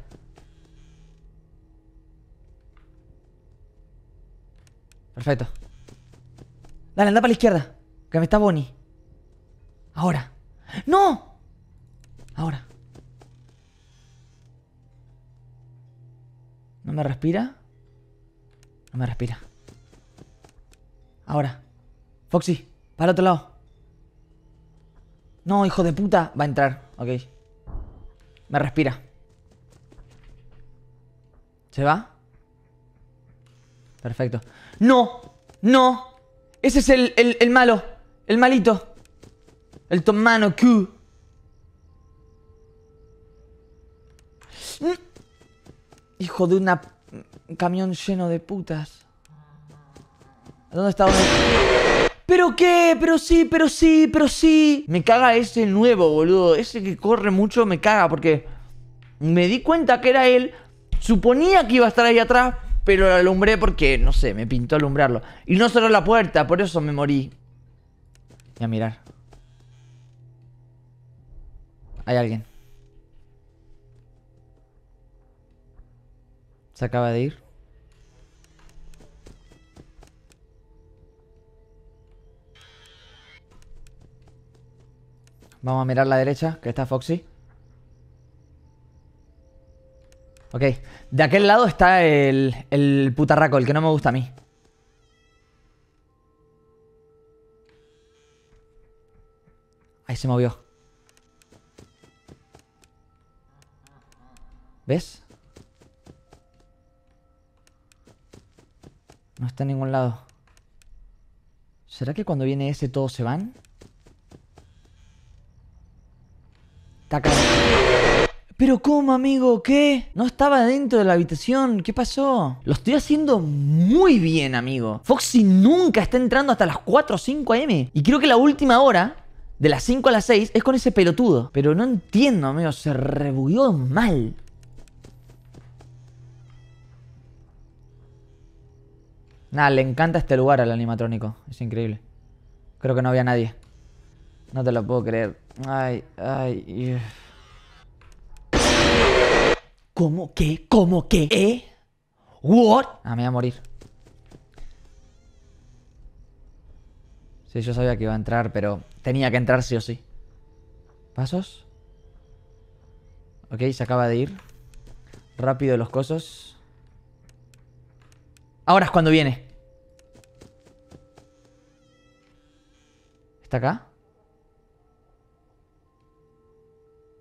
Perfecto. Dale, anda para la izquierda. Que me está Bonnie. Ahora. ¡No! Ahora. ¿No me respira? No me respira. Ahora. Foxy, para otro lado. No, hijo de puta. Va a entrar. Ok. Me respira. ¿Se va? Perfecto. ¡No! ¡No! Ese es el, el malo. El malito. El tomano Q. Mm. Hijo de una... Un camión lleno de putas. ¿Dónde está? ¿Pero qué? ¿Pero sí? ¿Pero sí? ¿Pero sí? Me caga ese nuevo, boludo. Ese que corre mucho me caga porque... Me di cuenta que era él. Suponía que iba a estar ahí atrás, pero lo alumbré porque, no sé, me pintó alumbrarlo. Y no cerró la puerta, por eso me morí. Voy a mirar. Hay alguien. Se acaba de ir. Vamos a mirar la derecha, que está Foxy. Ok. De aquel lado está el, el putarraco, el que no me gusta a mí. Ahí se movió. ¿Ves? No está en ningún lado. ¿Será que cuando viene ese todos se van? Taca. Pero ¿cómo, amigo? ¿Qué? No estaba dentro de la habitación. ¿Qué pasó? Lo estoy haciendo muy bien, amigo. Foxy nunca está entrando hasta las 4 o 5 am. Y creo que la última hora de las 5 a las 6 es con ese pelotudo. Pero no entiendo, amigo. Se rebugió mal. Nada, le encanta este lugar al animatrónico. Es increíble. Creo que no había nadie. No te lo puedo creer. Ay, ay. ¿Cómo que? ¿Cómo que? ¿Eh? ¿What? Ah, me voy a morir. Sí, yo sabía que iba a entrar, pero tenía que entrar sí o sí. ¿Pasos? Ok, se acaba de ir. Rápido los cosos. Ahora es cuando viene. acá?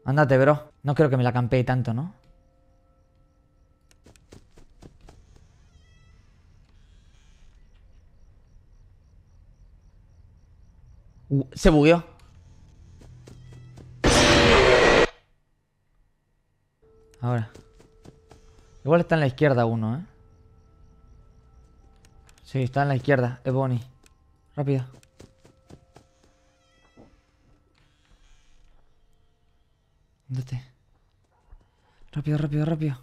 andate bro. No creo que me la campee tanto, ¿no? Uh, se bugueó. Ahora. Igual está en la izquierda uno, ¿eh? Sí, está en la izquierda. Es Bonnie. Rápido. Rápido, rápido, rápido.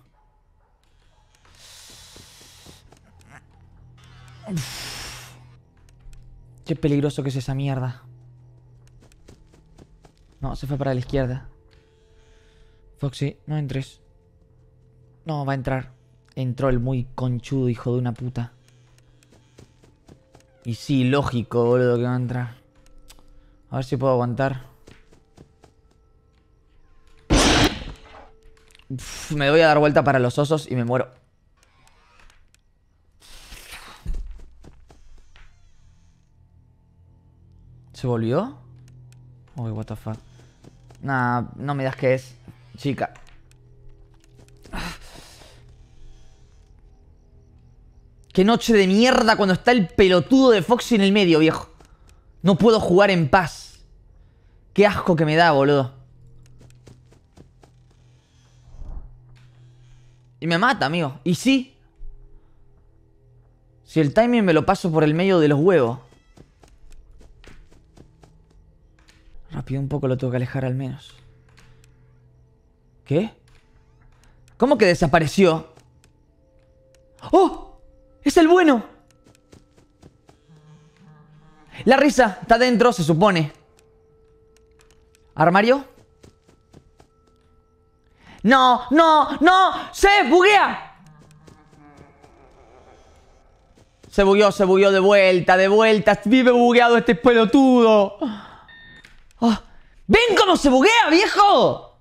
Qué peligroso que es esa mierda. No, se fue para la izquierda. Foxy, no entres. No, va a entrar. Entró el muy conchudo hijo de una puta. Y sí, lógico, boludo, que va a entrar. A ver si puedo aguantar. me voy a dar vuelta para los osos y me muero. ¿Se volvió? Uy, what the fuck. Nah, no me das que es. Chica. Qué noche de mierda cuando está el pelotudo de Foxy en el medio, viejo. No puedo jugar en paz. Qué asco que me da, boludo. Y me mata, amigo. Y sí. Si el timing me lo paso por el medio de los huevos. Rápido un poco lo tengo que alejar al menos. ¿Qué? ¿Cómo que desapareció? ¡Oh! ¡Es el bueno! La risa está dentro, se supone. ¿Armario? No, no, no. Se buguea. Se bugueó, se bugueó de vuelta, de vuelta. Vive bugueado este pelotudo. Ah, ¿Ven cómo se buguea, viejo?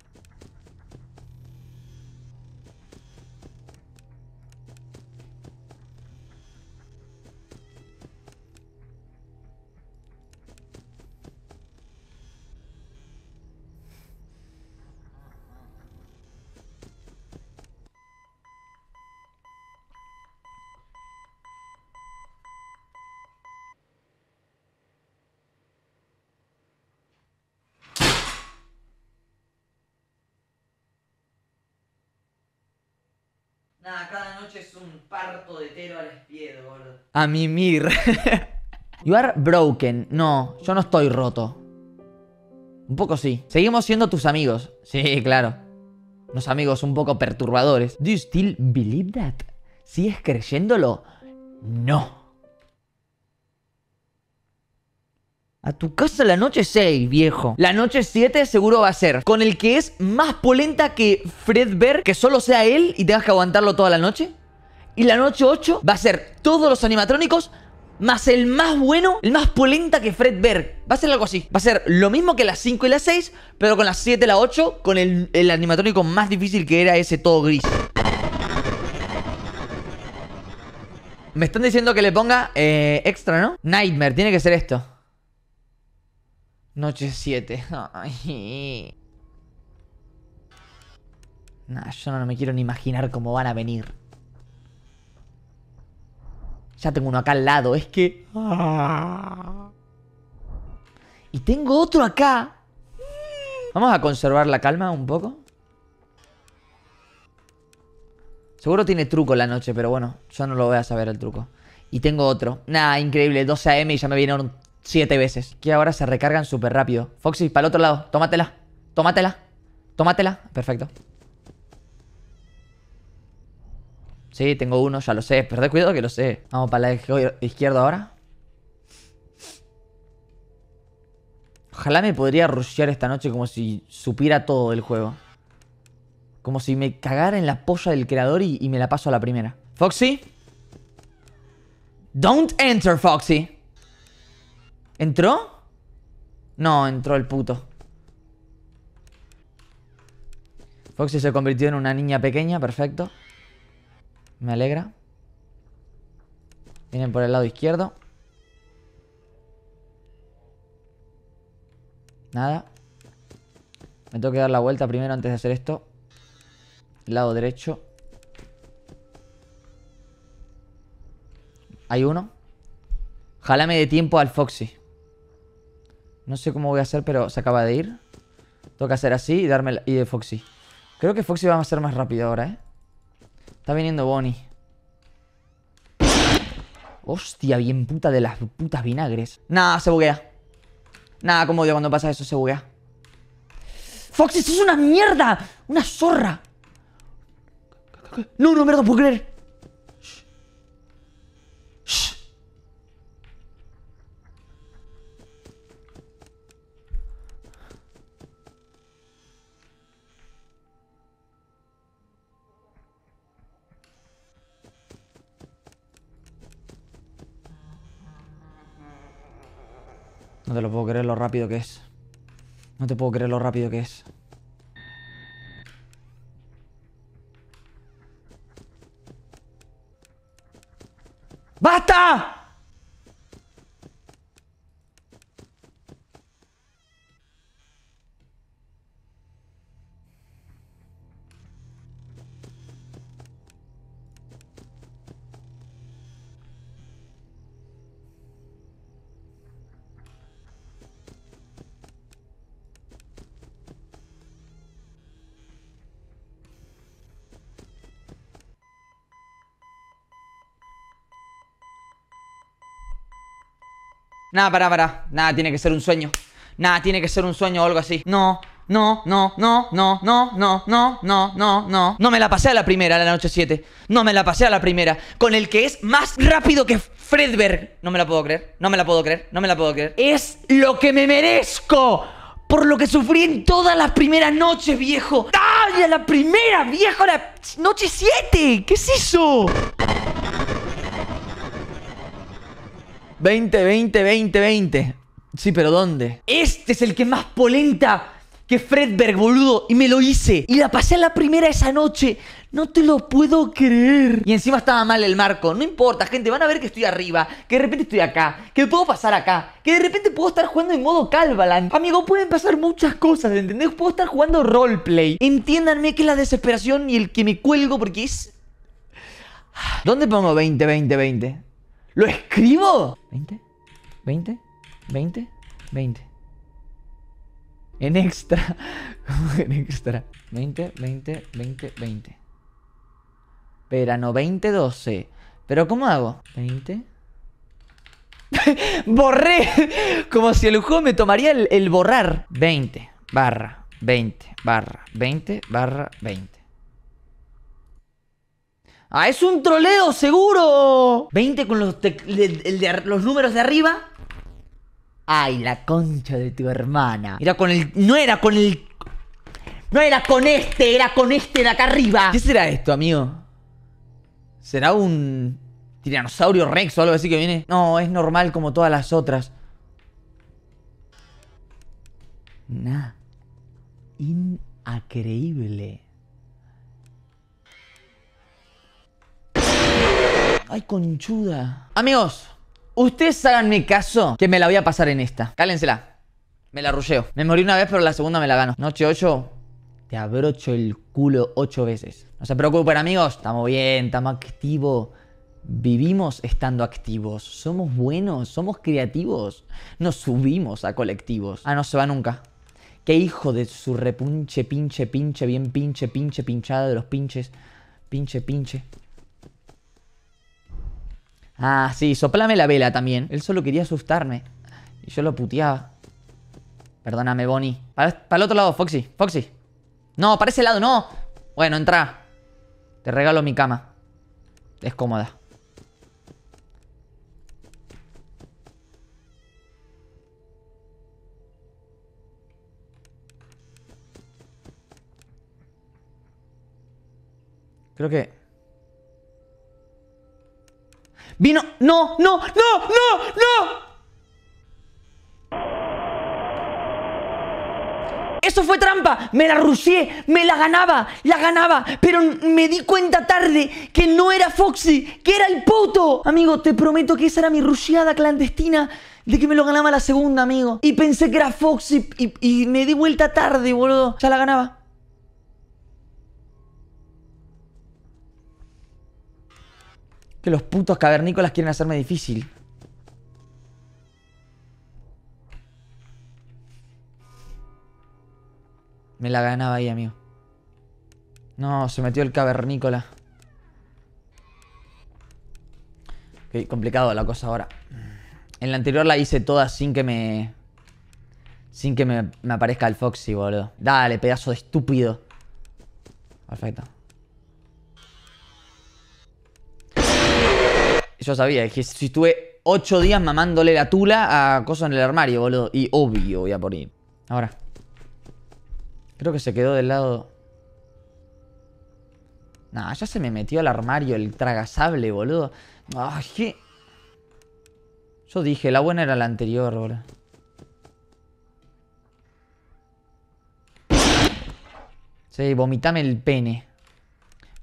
Nada, cada noche es un parto de tero al boludo. A mimir. *laughs* you are broken. No, yo no estoy roto. Un poco sí. Seguimos siendo tus amigos. Sí, claro. Unos amigos un poco perturbadores. ¿Do you still believe that? ¿Sigues creyéndolo? No. A tu casa la noche 6, viejo. La noche 7 seguro va a ser con el que es más polenta que Fred Bear, que solo sea él y tengas que aguantarlo toda la noche. Y la noche 8 va a ser todos los animatrónicos más el más bueno, el más polenta que Fred Bear. Va a ser algo así. Va a ser lo mismo que las 5 y las 6, pero con las 7 y las 8, con el, animatrónico más difícil que era ese todo gris. Me están diciendo que le ponga eh, extra, ¿no? Nightmare, tiene que ser esto. Noche 7. *laughs* Nah, yo no me quiero ni imaginar cómo van a venir. Ya tengo uno acá al lado, es que... Y tengo otro acá. Vamos a conservar la calma un poco. Seguro tiene truco la noche, pero bueno, yo no lo voy a saber el truco. Y tengo otro. Nada, increíble, 12 AM y ya me vienen siete veces, que ahora se recargan súper rápido. Foxy, para el otro lado, tómatela, tómatela, tómatela. Perfecto. Sí, tengo uno, ya lo sé. Pero de cuidado que lo sé. Vamos para la izquierda ahora. Ojalá me podría rushear esta noche como si supiera todo del juego. Como si me cagara en la polla del creador y me la paso a la primera. Foxy. Don't enter, Foxy. ¿Entró? No, entró el puto. Foxy se convirtió en una niña pequeña, perfecto. Me alegra. Vienen por el lado izquierdo. Nada. Me tengo que dar la vuelta primero antes de hacer esto. Lado derecho. Hay uno. Jálame de tiempo al Foxy. No sé cómo voy a hacer, pero se acaba de ir. Toca hacer así y darme la... Y de Foxy. Creo que Foxy va a ser más rápido ahora, ¿eh? Está viniendo Bonnie. Hostia, bien puta de las putas vinagres. Nah, se buguea. Nada, como odio cuando pasa eso, se buguea. Foxy, es una mierda. Una zorra. No, no mierda, puedo creer. te lo puedo creer lo rápido que es. No te puedo creer lo rápido que es. ¡Basta! Nada, pará, para Nada, tiene que ser un sueño. Nada, tiene que ser un sueño o algo así. No, no, no, no, no, no, no, no, no, no, no. No me la pasé a la primera, a la noche 7. No me la pasé a la primera. Con el que es más rápido que Fredberg. No me la puedo creer, no me la puedo creer, no me la puedo creer. Es lo que me merezco. Por lo que sufrí en todas las primeras noches, viejo. ¡Ay, a la primera, viejo! La noche 7. ¿Qué es eso? 20, 20, 20, 20. Sí, pero ¿dónde? Este es el que más polenta que Fredberg, boludo. Y me lo hice. Y la pasé a la primera esa noche. No te lo puedo creer. Y encima estaba mal el marco. No importa, gente. Van a ver que estoy arriba. Que de repente estoy acá. Que puedo pasar acá. Que de repente puedo estar jugando en modo Calvalan. Amigo, pueden pasar muchas cosas, ¿entendés? Puedo estar jugando roleplay. Entiéndanme que la desesperación y el que me cuelgo porque es... Ah, ¿Dónde pongo 20, 20, 20? ¡Lo escribo! ¿20? ¿20? ¿20? ¿20? En extra. *laughs* ¿Cómo en extra? 20, 20, 20, 20. Espera, no, 20, 12. ¿Pero cómo hago? 20. *laughs* ¡Borré! Como si el juego me tomaría el, el borrar. 20 barra 20 barra 20 barra 20. Ah, es un troleo seguro. 20 con los, los números de arriba. Ay, la concha de tu hermana. Era con el... No era con el... No era con este, era con este de acá arriba. ¿Qué será esto, amigo? ¿Será un... Tiranosaurio Rex o algo así que viene? No, es normal como todas las otras. Nah. Increíble. Ay, conchuda. Amigos, ustedes mi caso que me la voy a pasar en esta. Cálensela. Me la rulleo. Me morí una vez, pero la segunda me la gano. Noche 8, te abrocho el culo 8 veces. No se preocupen, amigos. Estamos bien, estamos activos. Vivimos estando activos. Somos buenos, somos creativos. Nos subimos a colectivos. Ah, no se va nunca. Qué hijo de su repunche, pinche, pinche, bien pinche, pinche, pinchada de los pinches. Pinche, pinche. Ah, sí, soplame la vela también. Él solo quería asustarme. Y yo lo puteaba. Perdóname, Bonnie. Para, el otro lado, Foxy. Foxy. No, para ese lado, no. Bueno, entra. Te regalo mi cama. Es cómoda. Creo que Vino. ¡No! ¡No! ¡No! ¡No! ¡No! Eso fue trampa. Me la rusié. Me la ganaba. La ganaba. Pero me di cuenta tarde que no era Foxy. Que era el puto. Amigo, te prometo que esa era mi rusheada clandestina. De que me lo ganaba la segunda, amigo. Y pensé que era Foxy. y me di vuelta tarde, boludo. Ya la ganaba. Que los putos cavernícolas quieren hacerme difícil. Me la ganaba ahí, amigo. No, se metió el cavernícola. Qué complicado la cosa ahora. En la anterior la hice toda sin que me... Sin que me, aparezca el Foxy, boludo. Dale, pedazo de estúpido. Perfecto. Yo sabía, dije, que si estuve ocho días mamándole la tula a cosas en el armario, boludo. Y obvio voy a por poner. Ahora. Creo que se quedó del lado... Nah, ya se me metió al armario el tragasable, boludo. Ay, qué... Yo dije, la buena era la anterior, boludo. Sí, vomitame el pene.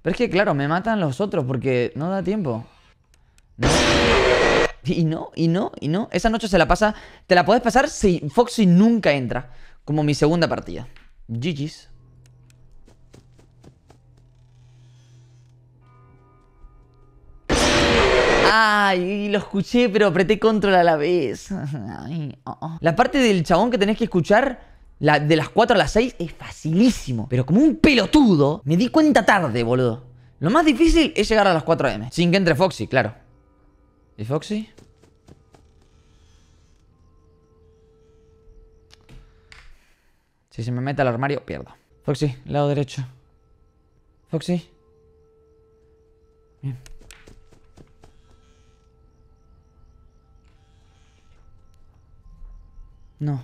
Pero es que, claro, me matan los otros porque no da tiempo. Y no, y no, y no. Esa noche se la pasa. Te la podés pasar si Foxy nunca entra. Como mi segunda partida. GG's. Ay, lo escuché, pero apreté control a la vez. Oh, oh. La parte del chabón que tenés que escuchar, de las 4 a las 6, es facilísimo. Pero como un pelotudo, me di cuenta tarde, boludo. Lo más difícil es llegar a las 4 am. Sin que entre Foxy, claro. ¿Y Foxy? Si se me mete al armario, pierdo. Foxy, lado derecho. Foxy. Bien. No.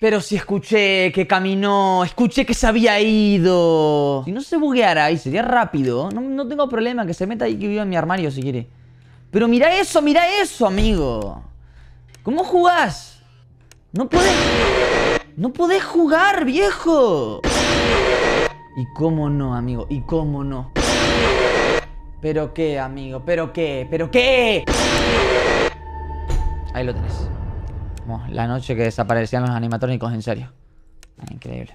Pero si escuché que caminó, escuché que se había ido. Si no se bugueara y sería rápido, no, no tengo problema que se meta ahí que viva en mi armario si quiere. Pero mira eso, mira eso, amigo. ¿Cómo jugás? No podés... No podés jugar, viejo. Y cómo no, amigo, y cómo no. Pero qué, amigo, pero qué, pero qué. Ahí lo tenés. La noche que desaparecían los animatrónicos, en serio. Ah, increíble.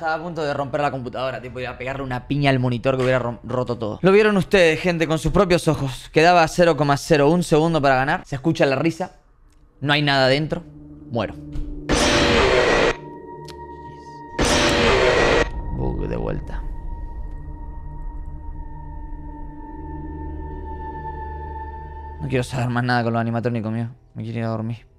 estaba a punto de romper la computadora, tipo, iba a pegarle una piña al monitor que hubiera roto todo. Lo vieron ustedes, gente, con sus propios ojos. Quedaba 0,01 segundo para ganar. Se escucha la risa. No hay nada dentro. Muero. Bug de vuelta. No quiero saber más nada con los animatrónicos mío. Me quiero ir a dormir.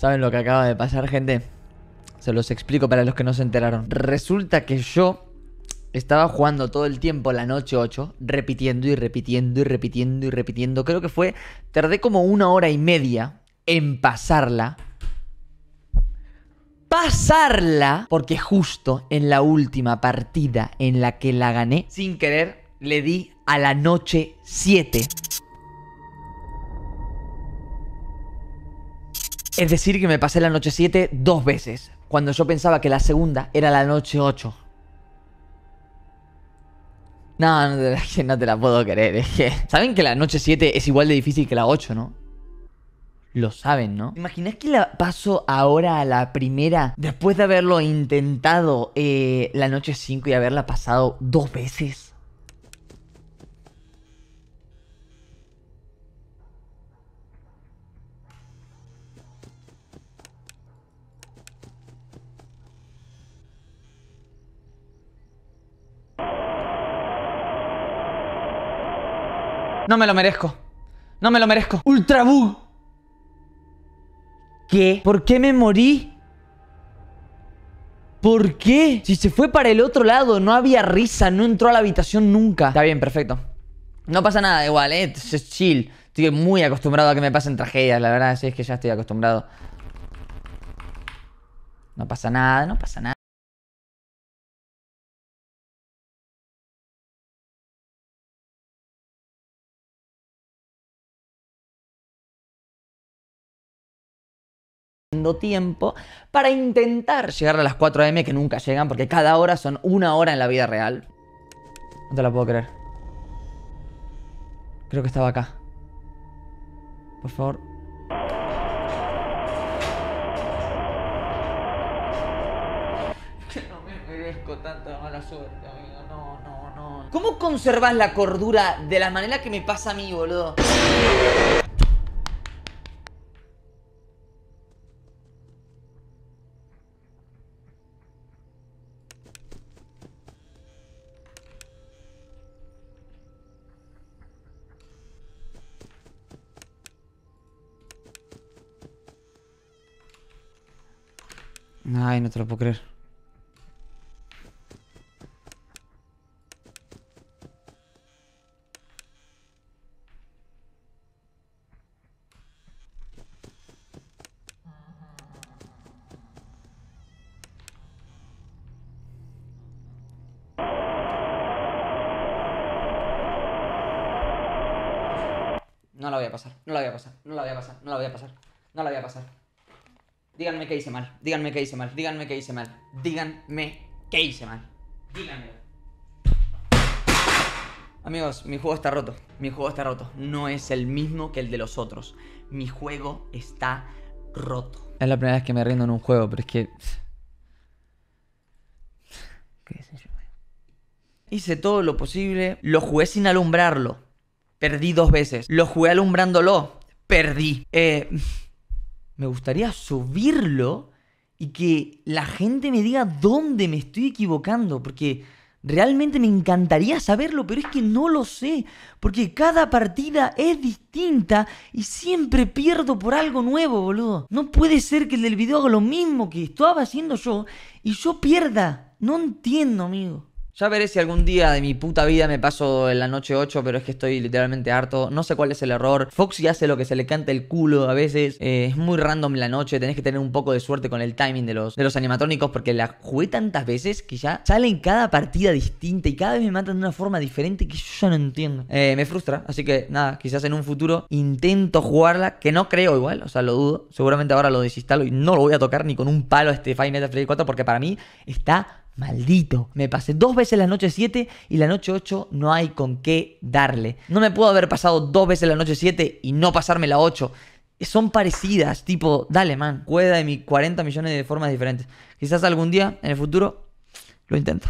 ¿Saben lo que acaba de pasar, gente? Se los explico para los que no se enteraron. Resulta que yo estaba jugando todo el tiempo la noche 8, repitiendo y repitiendo y repitiendo y repitiendo. Creo que fue, tardé como una hora y media en pasarla. Pasarla, porque justo en la última partida en la que la gané, sin querer, le di a la noche 7. Es decir, que me pasé la noche 7 dos veces, cuando yo pensaba que la segunda era la noche 8. No, no te, la, *laughs* te la puedo creer. Es que. Saben que la noche 7 es igual de difícil que la 8, ¿no? Lo saben, ¿no? ¿Imaginás que la paso ahora a la primera después de haberlo intentado eh, la noche 5 y haberla pasado dos veces? No me lo merezco. No me lo merezco. Ultra ¿Qué? ¿Por qué me morí? ¿Por qué? Si se fue para el otro lado, no había risa, no entró a la habitación nunca. Está bien, perfecto. No pasa nada, igual, eh. Es chill. Estoy muy acostumbrado a que me pasen tragedias, la verdad. es que ya estoy acostumbrado. No pasa nada, no pasa nada. tiempo para intentar llegar a las 4 a.m. que nunca llegan porque cada hora son una hora en la vida real. No te la puedo creer. Creo que estaba acá. Por favor. Que *laughs* no me merezco tanta mala suerte, amigo. No, no, no. ¿Cómo conservas la cordura de la manera que me pasa a mí, boludo? Ay, no te lo puedo creer. No la voy a pasar, no la voy a pasar, no la voy a pasar, no la voy a pasar, no la voy a pasar. Díganme que hice mal, díganme que hice mal, díganme que hice mal, díganme que hice mal. Díganme. Amigos, mi juego está roto, mi juego está roto. No es el mismo que el de los otros. Mi juego está roto. Es la primera vez que me rindo en un juego, pero es que... ¿Qué es eso? Hice todo lo posible, lo jugué sin alumbrarlo. Perdí dos veces. Lo jugué alumbrándolo. Perdí. Eh me gustaría subirlo y que la gente me diga dónde me estoy equivocando, porque realmente me encantaría saberlo, pero es que no lo sé, porque cada partida es distinta y siempre pierdo por algo nuevo, boludo. No puede ser que el del video haga lo mismo que estaba haciendo yo y yo pierda. No entiendo, amigo. Ya veré si algún día de mi puta vida me paso en la noche 8, pero es que estoy literalmente harto. No sé cuál es el error. Foxy hace lo que se le canta el culo a veces. Eh, es muy random la noche. Tenés que tener un poco de suerte con el timing de los, de los animatrónicos porque la jugué tantas veces que ya salen cada partida distinta y cada vez me matan de una forma diferente que yo ya no entiendo. Eh, me frustra, así que nada, quizás en un futuro intento jugarla, que no creo igual, o sea, lo dudo. Seguramente ahora lo desinstalo y no lo voy a tocar ni con un palo a este Final Fantasy 4 porque para mí está Maldito. Me pasé dos veces la noche 7 y la noche 8 no hay con qué darle. No me puedo haber pasado dos veces la noche 7 y no pasarme la 8 son parecidas, tipo, dale, man, cueda de mi 40 millones de formas diferentes. Quizás algún día, en el futuro, lo intento.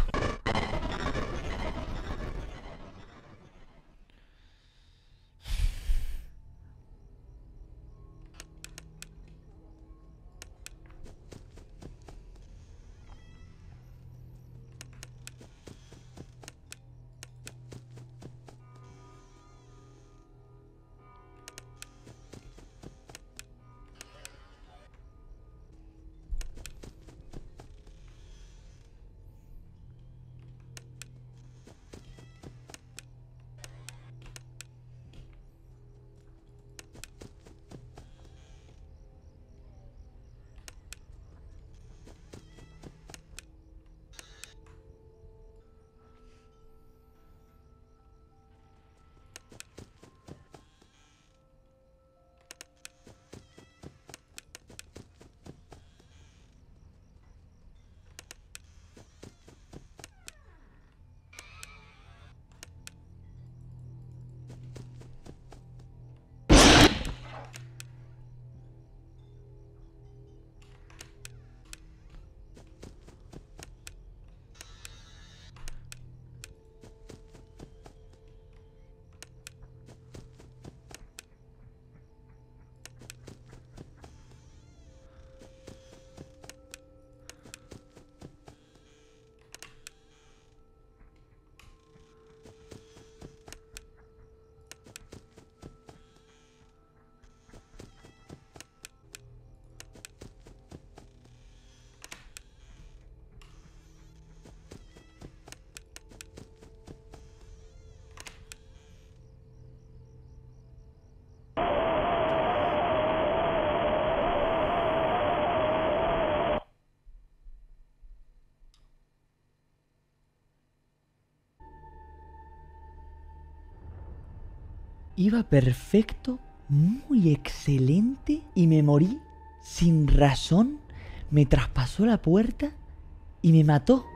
Iba perfecto, muy excelente y me morí sin razón. Me traspasó la puerta y me mató.